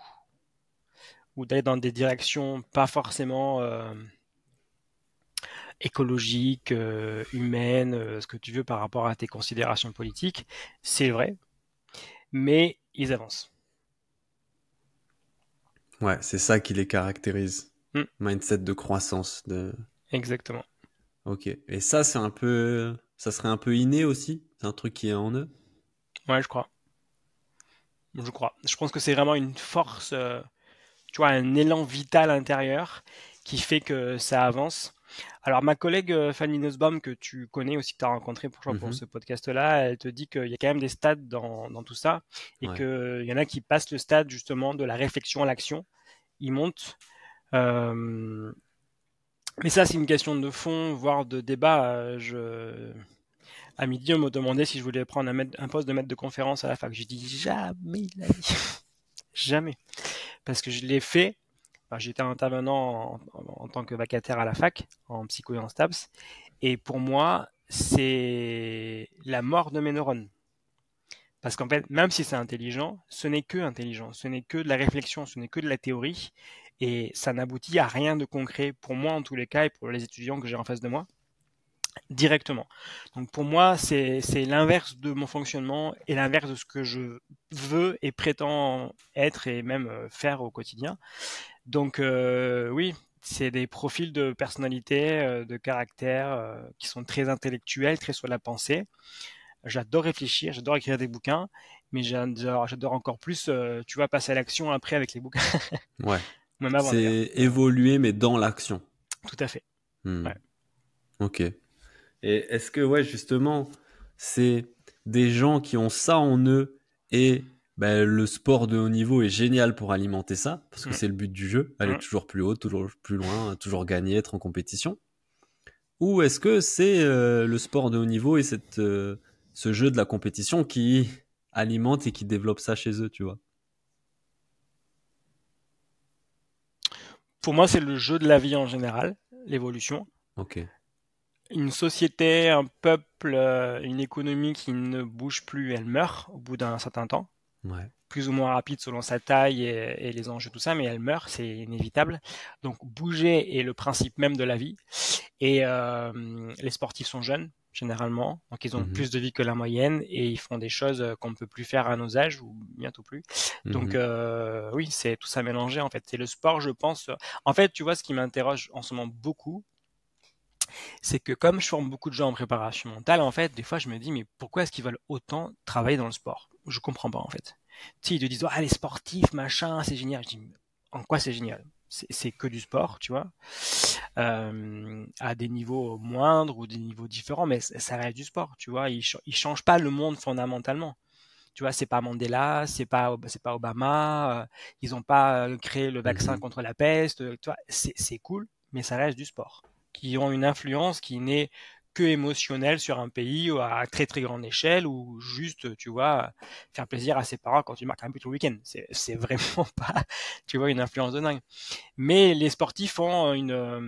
ou d'aller dans des directions pas forcément euh, écologiques, euh, humaines, euh, ce que tu veux par rapport à tes considérations politiques. C'est vrai, mais ils avancent. Ouais, c'est ça qui les caractérise. Hmm. Mindset de croissance. De... Exactement. Ok. Et ça, c'est un peu. Ça serait un peu inné aussi C'est un truc qui est en eux Ouais, je crois. Je crois. Je pense que c'est vraiment une force, euh, tu vois, un élan vital intérieur qui fait que ça avance. Alors, ma collègue euh, Fanny Nussbaum, que tu connais aussi, que tu as rencontré pour, mm-hmm. ce podcast-là, elle te dit qu'il y a quand même des stades dans, dans tout ça et qu'il y en a qui passent le stade justement de la réflexion à l'action. Ils montent. Euh, mais ça, c'est une question de fond, voire de débat. Euh, je... À midi, on me demandait si je voulais prendre un, poste de maître de conférence à la fac. J'ai dit jamais jamais. Parce que je l'ai fait. J'étais intervenant en, tant que vacataire à la fac, en psycho et en STAPS. Et pour moi, c'est la mort de mes neurones. Parce qu'en fait, même si c'est intelligent, ce n'est que intelligent, ce n'est que de la réflexion, ce n'est que de la théorie et ça n'aboutit à rien de concret pour moi en tous les cas et pour les étudiants que j'ai en face de moi directement. Donc pour moi, c'est l'inverse de mon fonctionnement et l'inverse de ce que je veux et prétends être et même euh, faire au quotidien. Donc euh, oui, c'est des profils de personnalité, euh, de caractère qui sont très intellectuels, très sur la pensée. J'adore réfléchir, j'adore écrire des bouquins, mais j'adore encore plus, tu vois, passer à l'action après avec les bouquins. ouais. C'est évoluer, mais dans l'action. Tout à fait. Hmm. Ok. Et est-ce que, ouais, justement, c'est des gens qui ont ça en eux et ben, le sport de haut niveau est génial pour alimenter ça, parce que hmm. c'est le but du jeu, aller hmm. toujours plus haut, toujours plus loin, toujours gagner, être en compétition. Ou est-ce que c'est euh, le sport de haut niveau et cette, euh, ce jeu de la compétition qui alimente et qui développe ça chez eux, tu vois pour moi, c'est le jeu de la vie en général, l'évolution. Ok. Une société, un peuple, euh, une économie qui ne bouge plus, elle meurt au bout d'un certain temps. Ouais. Plus ou moins rapide selon sa taille et, et les enjeux, tout ça, mais elle meurt, c'est inévitable. Donc bouger est le principe même de la vie. Et euh, les sportifs sont jeunes, généralement. Donc, ils ont mhm. plus de vie que la moyenne et ils font des choses euh, qu'on ne peut plus faire à nos âges ou bientôt plus. Donc, mhm. euh, oui, c'est tout ça mélangé en fait. C'est le sport, je pense. En fait, tu vois, ce qui m'interroge en ce moment beaucoup, c'est que comme je forme beaucoup de gens en préparation mentale, en fait, des fois, je me dis, mais pourquoi est-ce qu'ils veulent autant travailler dans le sport Je comprends pas en fait. Tu sais, ils te disent, ah, les sportifs, machin, c'est génial. Je dis, en quoi c'est génial c'est que du sport, tu vois, euh, à des niveaux moindres ou des niveaux différents, mais ça reste du sport, tu vois. Ils, changent pas le monde fondamentalement. Tu vois, c'est pas Mandela, c'est pas c'est pas Obama, euh, ils ont pas euh, créé le vaccin mm-hmm. contre la peste, tu vois. C'est cool, mais ça reste du sport qui ont une influence qui n'est que émotionnel sur un pays à très très grande échelle ou juste, tu vois, faire plaisir à ses parents quand tu marques un but le week-end. C'est vraiment pas, tu vois, une influence de dingue. Mais les sportifs ont une, euh,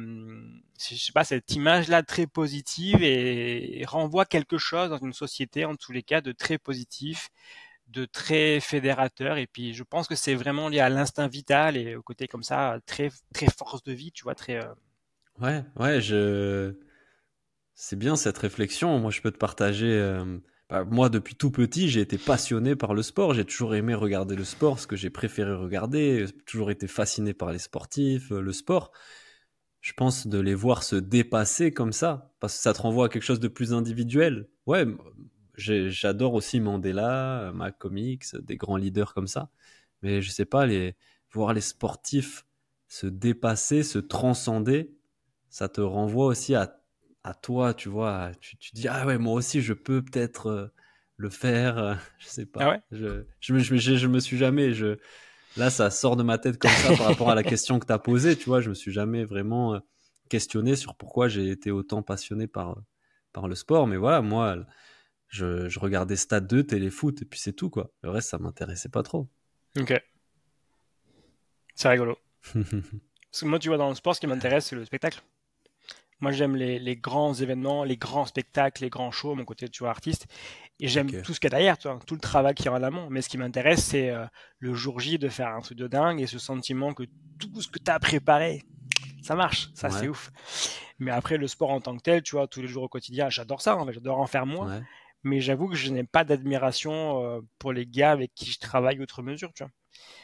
je sais pas, cette image-là très positive et, renvoie quelque chose dans une société, en tous les cas, de très positif, de très fédérateur. Et puis, je pense que c'est vraiment lié à l'instinct vital et au côté comme ça, très, très force de vie, tu vois, très. Euh, ouais, ouais, je c'est bien cette réflexion. Moi, je peux te partager. Euh, bah, moi, depuis tout petit, j'ai été passionné par le sport. J'ai toujours aimé regarder le sport, ce que j'ai préféré regarder. J'ai toujours été fasciné par les sportifs, euh, le sport. Je pense de les voir se dépasser comme ça, parce que ça te renvoie à quelque chose de plus individuel. Ouais, j'adore aussi Mandela, euh, Mac Comics, des grands leaders comme ça. Mais je sais pas, les, voir les sportifs se dépasser, se transcender, ça te renvoie aussi à à toi, tu vois. Tu, tu dis, ah ouais, moi aussi, je peux peut-être euh, le faire. Euh, je sais pas. Ah je, je, me suis jamais. Je, là, ça sort de ma tête comme ça par rapport à la question que tu as posée, tu vois. Je me suis jamais vraiment euh, questionné sur pourquoi j'ai été autant passionné par, par le sport. Mais voilà, moi, je, je regardais Stade 2, téléfoot, et puis c'est tout, quoi. Le reste, ça m'intéressait pas trop. Ok. C'est rigolo. que moi, tu vois, dans le sport, ce qui m'intéresse, c'est le spectacle. Moi, j'aime les, grands événements, les grands spectacles, les grands shows, mon côté, tu vois, artiste. Et j'aime tout ce qu'il y a derrière, tout le travail qui y a en amont. Mais ce qui m'intéresse, c'est euh, le jour J de faire un truc de dingue et ce sentiment que tout ce que tu as préparé, ça marche, ça c'est ouf. Mais après, le sport en tant que tel, tu vois, tous les jours au quotidien, j'adore ça, j'adore en faire moins. Mais j'avoue que je n'ai pas d'admiration euh, pour les gars avec qui je travaille outre mesure, tu vois.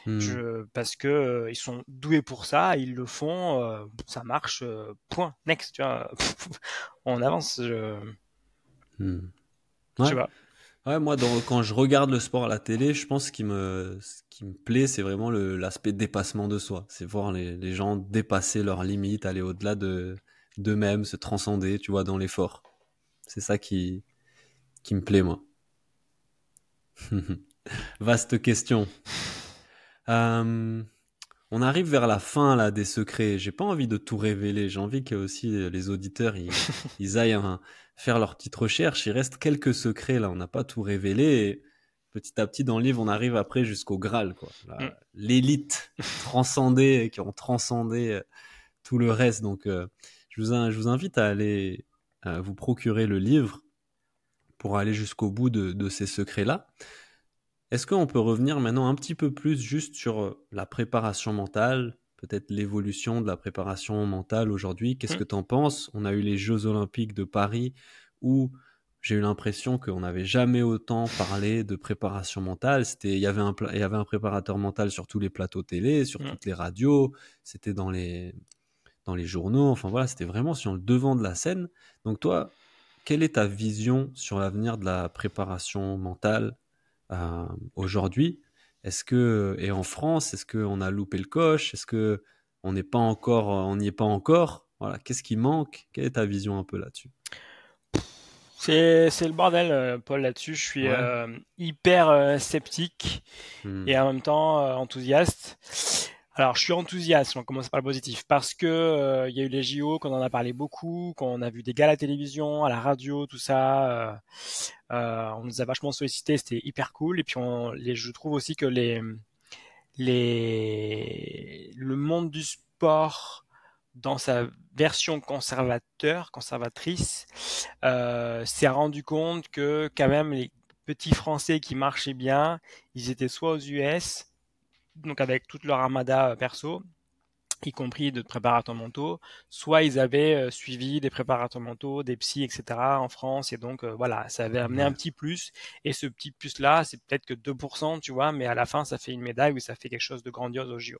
Je, mmh. parce que euh, ils sont doués pour ça, ils le font, euh, ça marche, euh, point, next, tu vois, on avance. Je... Mmh. moi, quand je regarde le sport à la télé, je pense qu'il me, ce qui me plaît, c'est vraiment l'aspect dépassement de soi. C'est voir les, les, gens dépasser leurs limites, aller au-delà de d'eux-mêmes, se transcender, tu vois, dans l'effort. C'est ça qui, qui me plaît, moi. Vaste question. Euh, on arrive vers la fin là des secrets. J'ai pas envie de tout révéler. J'ai envie que aussi euh, les auditeurs ils, aillent hein, faire leur petite recherche. Il reste quelques secrets là. On n'a pas tout révélé. petit à petit dans le livre, on arrive après jusqu'au Graal mm. L'élite transcendée qui ont transcendé euh, tout le reste. Donc je, vous, invite à aller vous procurer le livre pour aller jusqu'au bout de ces secrets là. Est-ce qu'on peut revenir maintenant un petit peu plus juste sur euh, la préparation mentale, peut-être l'évolution de la préparation mentale aujourd'hui Qu'est-ce mmh. que tu en penses On a eu les Jeux olympiques de Paris où j'ai eu l'impression qu'on n'avait jamais autant parlé de préparation mentale. C'était, il y avait un, il y avait un préparateur mental sur tous les plateaux télé, sur mmh. toutes les radios. C'était dans les, dans les journaux. Enfin voilà, c'était vraiment sur le devant de la scène. Donc toi, quelle est ta vision sur l'avenir de la préparation mentale euh, aujourd'hui. Est-ce que et en France, est-ce qu'on a loupé le coche Est-ce que on n'est pas encore, on n'y est pas encore Voilà, qu'est-ce qui manque Quelle est ta vision un peu là-dessus c'est, le bordel, euh, Paul, là-dessus. Je suis euh, hyper sceptique hmm. et en même temps enthousiaste. Alors, je suis enthousiaste, on commence par le positif, parce que euh, il y a eu les JO, qu'on en a parlé beaucoup, qu'on a vu des gars à la télévision, à la radio, tout ça. Euh, euh, on nous a vachement sollicité, c'était hyper cool. Et puis, je trouve aussi que les, les, le monde du sport, dans sa version conservateur, conservatrice, s'est rendu compte que quand même les petits Français qui marchaient bien, ils étaient soit aux US, donc avec toute leur armada euh, perso, y compris de préparateurs mentaux, soit ils avaient euh, suivi des préparateurs mentaux, des psys, etc. en France, et donc euh, voilà, ça avait amené un petit plus, et ce petit plus-là, c'est peut-être que 2%, tu vois, mais à la fin, ça fait une médaille ou ça fait quelque chose de grandiose au JO.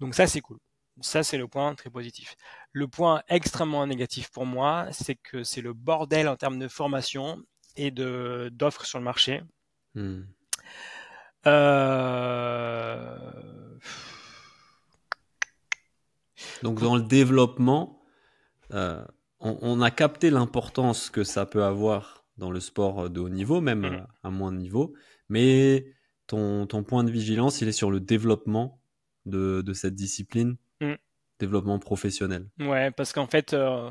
Donc ça, c'est cool. Ça, c'est le point très positif. Le point extrêmement négatif pour moi, c'est que c'est le bordel en termes de formation et de d'offres sur le marché. Hmm. Euh, Donc dans le développement, euh, on, a capté l'importance que ça peut avoir dans le sport de haut niveau, même mhm. à moins de niveau, mais ton, point de vigilance, il est sur le développement de, cette discipline, mhm. développement professionnel. Ouais, parce qu'en fait, euh,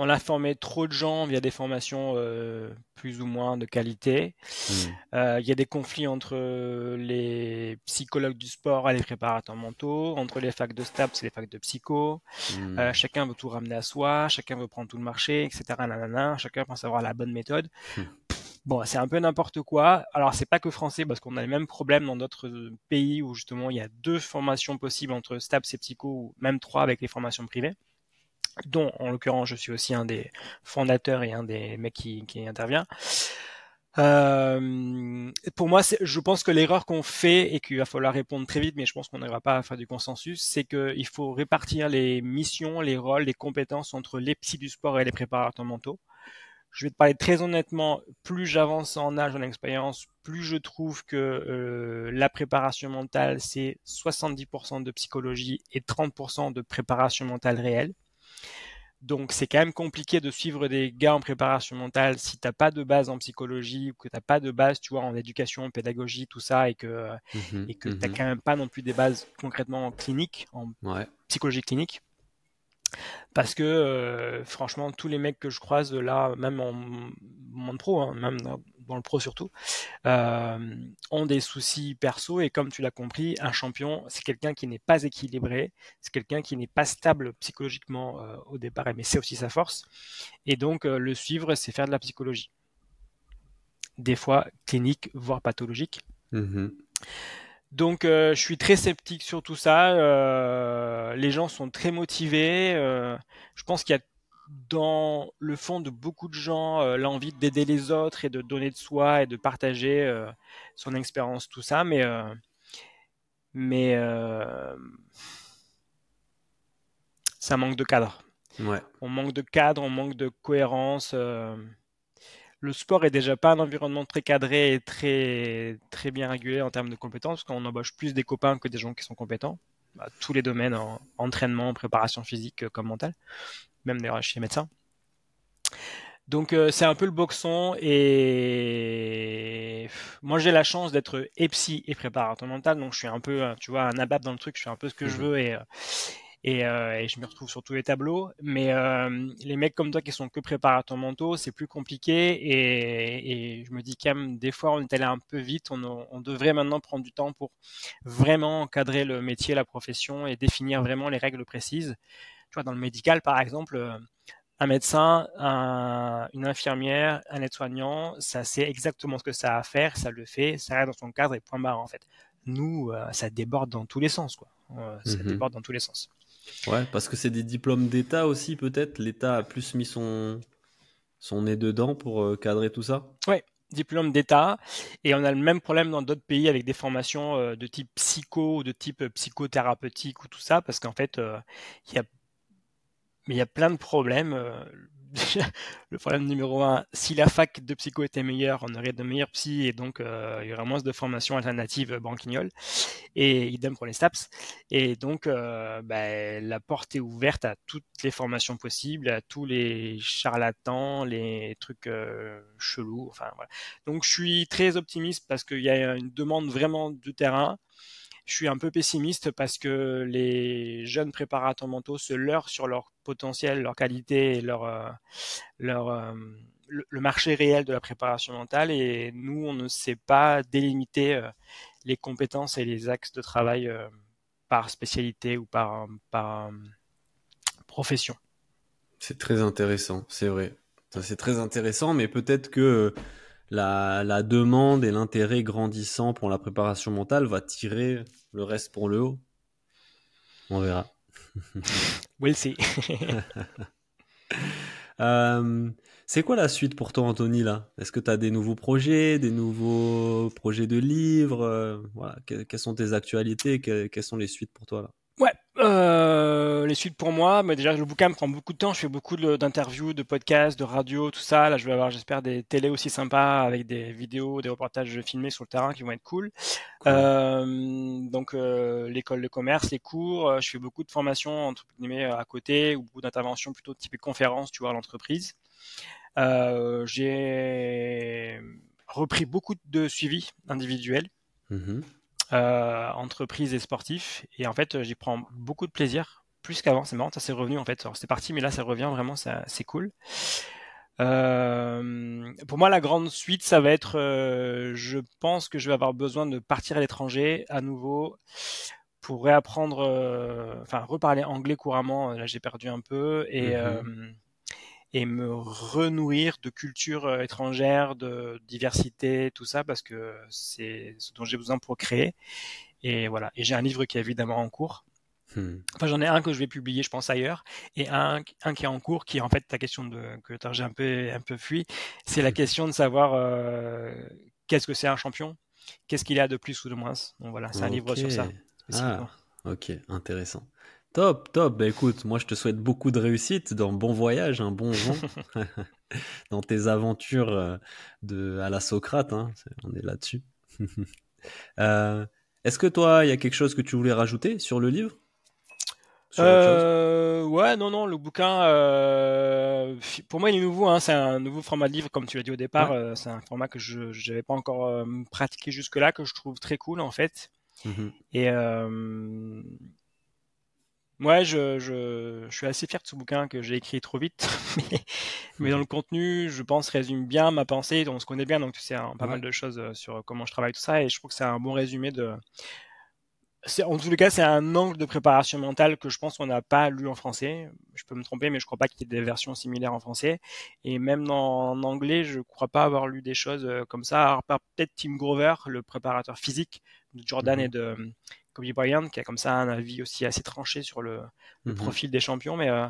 on a formé trop de gens via des formations euh, plus ou moins de qualité. Hmm. Euh, il y a des conflits entre euh, les psychologues du sport et les préparateurs mentaux, entre les facs de STAPS et les facs de psycho. Hmm. chacun veut tout ramener à soi, chacun veut prendre tout le marché, etc. chacun pense avoir la bonne méthode. Hmm. Bon, c'est un peu n'importe quoi. Alors, c'est pas que français, parce qu'on a les mêmes problèmes dans d'autres pays où justement il y a deux formations possibles entre STAPS et Psycho, ou même trois avec les formations privées dont en l'occurrence je suis aussi un des fondateurs et un des mecs qui, intervient. Euh, pour moi, je pense que l'erreur qu'on fait et qu'il va falloir répondre très vite, mais je pense qu'on n'arrivera pas à faire du consensus, c'est qu'il faut répartir les missions, les rôles, les compétences entre les psy du sport et les préparateurs mentaux. Je vais te parler très honnêtement, plus j'avance en âge, en expérience, plus je trouve que euh, la préparation mentale, c'est 70% de psychologie et 30% de préparation mentale réelle. Donc c'est quand même compliqué de suivre des gars en préparation mentale si t'as pas de base en psychologie ou que t'as pas de base, tu vois, en éducation, en pédagogie, tout ça, et que tu mmh et que mmh quand même pas non plus des bases concrètement cliniques, en psychologie clinique. Parce que euh, franchement, tous les mecs que je croise là, même en monde pro, hein, même dans, le pro surtout, euh, ont des soucis perso. Et comme tu l'as compris, un champion, c'est quelqu'un qui n'est pas équilibré, c'est quelqu'un qui n'est pas stable psychologiquement euh, au départ, mais c'est aussi sa force. Et donc, euh, le suivre, c'est faire de la psychologie. Des fois clinique, voire pathologique. Mmh donc je suis très sceptique sur tout ça. les gens sont très motivés. je pense qu'il y a dans le fond de beaucoup de gens euh, l'envie d'aider les autres et de donner de soi et de partager euh, son expérience, tout ça, mais euh, mais ça manque de cadre. On manque de cadre, on manque de cohérence. le sport est déjà pas un environnement très cadré et très très bien régulé en termes de compétences, parce qu'on embauche plus des copains que des gens qui sont compétents. Bah, tous les domaines, entraînement, préparation physique comme mentale même d'ailleurs chez médecins. Donc euh, c'est un peu le boxon et moi j'ai la chance d'être et et préparateur mental, donc je suis un peu, euh, tu vois, un abab dans le truc, je fais un peu ce que je mm. veux et, euh, et, je me retrouve sur tous les tableaux. Mais les mecs comme toi qui sont que préparateurs mentaux, c'est plus compliqué. Et, je me dis quand même, des fois, on est allé un peu vite. On, on, devrait maintenant prendre du temps pour vraiment encadrer le métier, la profession et définir vraiment les règles précises tu vois, dans le médical, par exemple, euh, un médecin, une infirmière, un aide-soignant, ça sait exactement ce que ça a à faire, ça le fait, ça reste dans son cadre et point barre en fait. Nous, euh, ça déborde dans tous les sens, quoi. Euh, ça mhm. déborde dans tous les sens. Ouais, parce que c'est des diplômes d'État aussi, peut-être. L'État a plus mis son, son nez dedans pour cadrer tout ça. Ouais, diplôme d'État. Et on a le même problème dans d'autres pays avec des formations de type psycho ou de type psychothérapeutique ou tout ça, parce qu'en fait, il y a mais il y a plein de problèmes. Euh, le problème numéro un, si la fac de psycho était meilleure, on aurait de meilleurs psy et donc euh, il y aurait moins de formations alternatives banquignoles. Et idem pour les STAPS. Et donc euh, ben, la porte est ouverte à toutes les formations possibles, à tous les charlatans, les trucs chelous. Enfin, voilà. Donc je suis très optimiste parce qu'il y a une demande vraiment du terrain. Je suis un peu pessimiste parce que les jeunes préparateurs mentaux se leurrent sur leur potentiel, leur qualité et leur, euh, leur, euh, le marché réel de la préparation mentale et nous, on ne sait pas délimiter euh, les compétences et les axes de travail par spécialité ou par, par profession. C'est très intéressant, c'est vrai. C'est très intéressant, mais peut-être que la, demande et l'intérêt grandissant pour la préparation mentale va tirer le reste pour le haut. On verra. we'll see. Euh, c'est quoi la suite pour toi, Anthony, là Est-ce que tu as des nouveaux projets, des nouveaux projets de livres euh, Quelles sont tes actualités Quelles sont les suites pour toi, là les suites pour moi. Mais déjà, le bouquin me prend beaucoup de temps. Je fais beaucoup d'interviews, de, podcasts, de radio, tout ça. Là, je vais avoir, j'espère, des télés aussi sympas avec des vidéos, des reportages filmés sur le terrain qui vont être cool. Euh, donc, euh, l'école de commerce, les cours. Euh, je fais beaucoup de formations, entre guillemets, à côté ou beaucoup d'interventions plutôt de type conférence, tu vois, à l'entreprise. J'ai repris beaucoup de suivi individuel. Mmh entreprise et sportif. Et en fait, j'y prends beaucoup de plaisir plus qu'avant. C'est marrant, ça s'est revenu en fait. C'est parti, mais là ça revient vraiment, c'est cool. Euh, pour moi, la grande suite, ça va être, euh, je pense que je vais avoir besoin de partir à l'étranger à nouveau pour réapprendre, euh, enfin reparler anglais couramment. Là, j'ai perdu un peu et mhm. et me renouir de culture étrangère, de diversité, tout ça, parce que c'est ce dont j'ai besoin pour créer. Et voilà. Et j'ai un livre qui est évidemment en cours Hmm. Enfin, j'en ai un que je vais publier, je pense, ailleurs, et un, qui est en cours, qui est en fait ta question de, que j'ai un peu, un peu fui, c'est la hmm. question de savoir euh, qu'est-ce que c'est un champion, qu'est-ce qu'il a de plus ou de moins. Donc voilà, c'est un livre sur ça. Ah, ok, intéressant. Top, top. Bah, écoute, moi je te souhaite beaucoup de réussite, dans bon voyage, un bon vent dans tes aventures euh, de, à la Socrate. Hein, on est là-dessus. Euh, est-ce que toi, il y a quelque chose que tu voulais rajouter sur le livre euh, ouais, non, non, le bouquin, euh, pour moi, il est nouveau. Hein, c'est un nouveau format de livre, comme tu l'as dit au départ. Euh, c'est un format que je n'avais pas encore euh, pratiqué jusque-là, que je trouve très cool, en fait. Mhm. Et moi je, suis assez fier de ce bouquin que j'ai écrit trop vite. mais, dans mhm. le contenu, je pense, résume bien ma pensée. On se connaît bien, donc tu sais hein, pas mal de choses sur comment je travaille, tout ça. Et je trouve que c'est un bon résumé de, en tous les cas, c'est un angle de préparation mentale que je pense qu'on n'a pas lu en français. Je peux me tromper, mais je ne crois pas qu'il y ait des versions similaires en français. Et même en anglais, je ne crois pas avoir lu des choses euh, comme ça. peut-être Tim Grover, le préparateur physique de Jordan et mhm. de euh, Kobe Bryant, qui a comme ça un avis aussi assez tranché sur le, mhm. profil des champions. Mais, ce euh,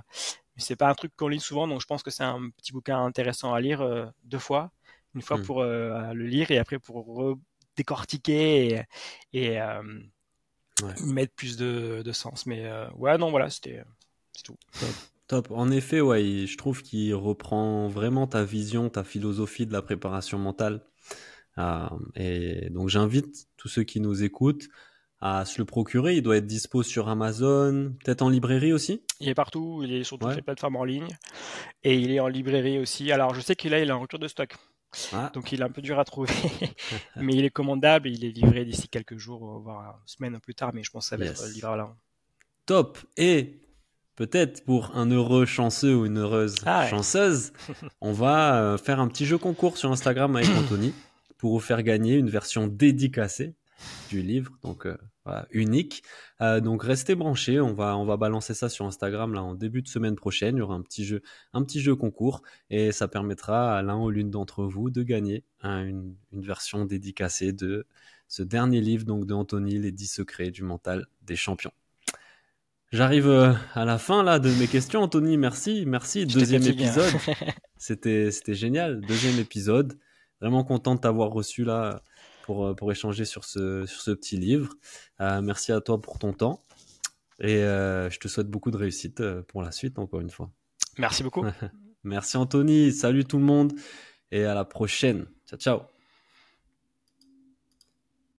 c'est pas un truc qu'on lit souvent, donc je pense que c'est un petit bouquin intéressant à lire deux fois. Une fois mhm. pour le lire et après pour décortiquer et mettre plus de, sens. Mais euh, ouais, non, voilà, c'était euh, tout. Top, En effet, ouais, je trouve qu'il reprend vraiment ta vision, ta philosophie de la préparation mentale. Euh, et donc j'invite tous ceux qui nous écoutent à se le procurer. Il doit être dispo sur Amazon, peut-être en librairie aussi. Il est partout, il est sur toutes les plateformes en ligne et il est en librairie aussi. Alors je sais qu'il a, il a un retour de stock. Donc il est un peu dur à trouver, mais il est commandable il est livré d'ici quelques jours, euh, voire une semaine plus tard, mais je pense que ça va être livré là. Top Et peut-être pour un heureux chanceux ou une heureuse ah chanceuse, on va euh, faire un petit jeu concours sur Instagram avec Anthony pour vous faire gagner une version dédicacée du livre, donc euh, unique. Euh, donc restez branchés, on va, on va balancer ça sur Instagram là en début de semaine prochaine. Il y aura un petit jeu, un petit jeu concours et ça permettra à l'un ou l'une d'entre vous de gagner hein, une, version dédicacée de ce dernier livre donc de Anthony, Les 10 secrets du mental des champions. J'arrive euh, à la fin là de mes questions, Anthony. Merci, merci. Deuxième épisode, c'était c'était génial. Deuxième épisode, vraiment content de t'avoir reçu là euh, pour, échanger sur ce, sur ce petit livre. Euh, merci à toi pour ton temps. Et euh, je te souhaite beaucoup de réussite pour la suite, encore une fois. Merci beaucoup. merci Anthony. Salut tout le monde. Et à la prochaine. Ciao, ciao.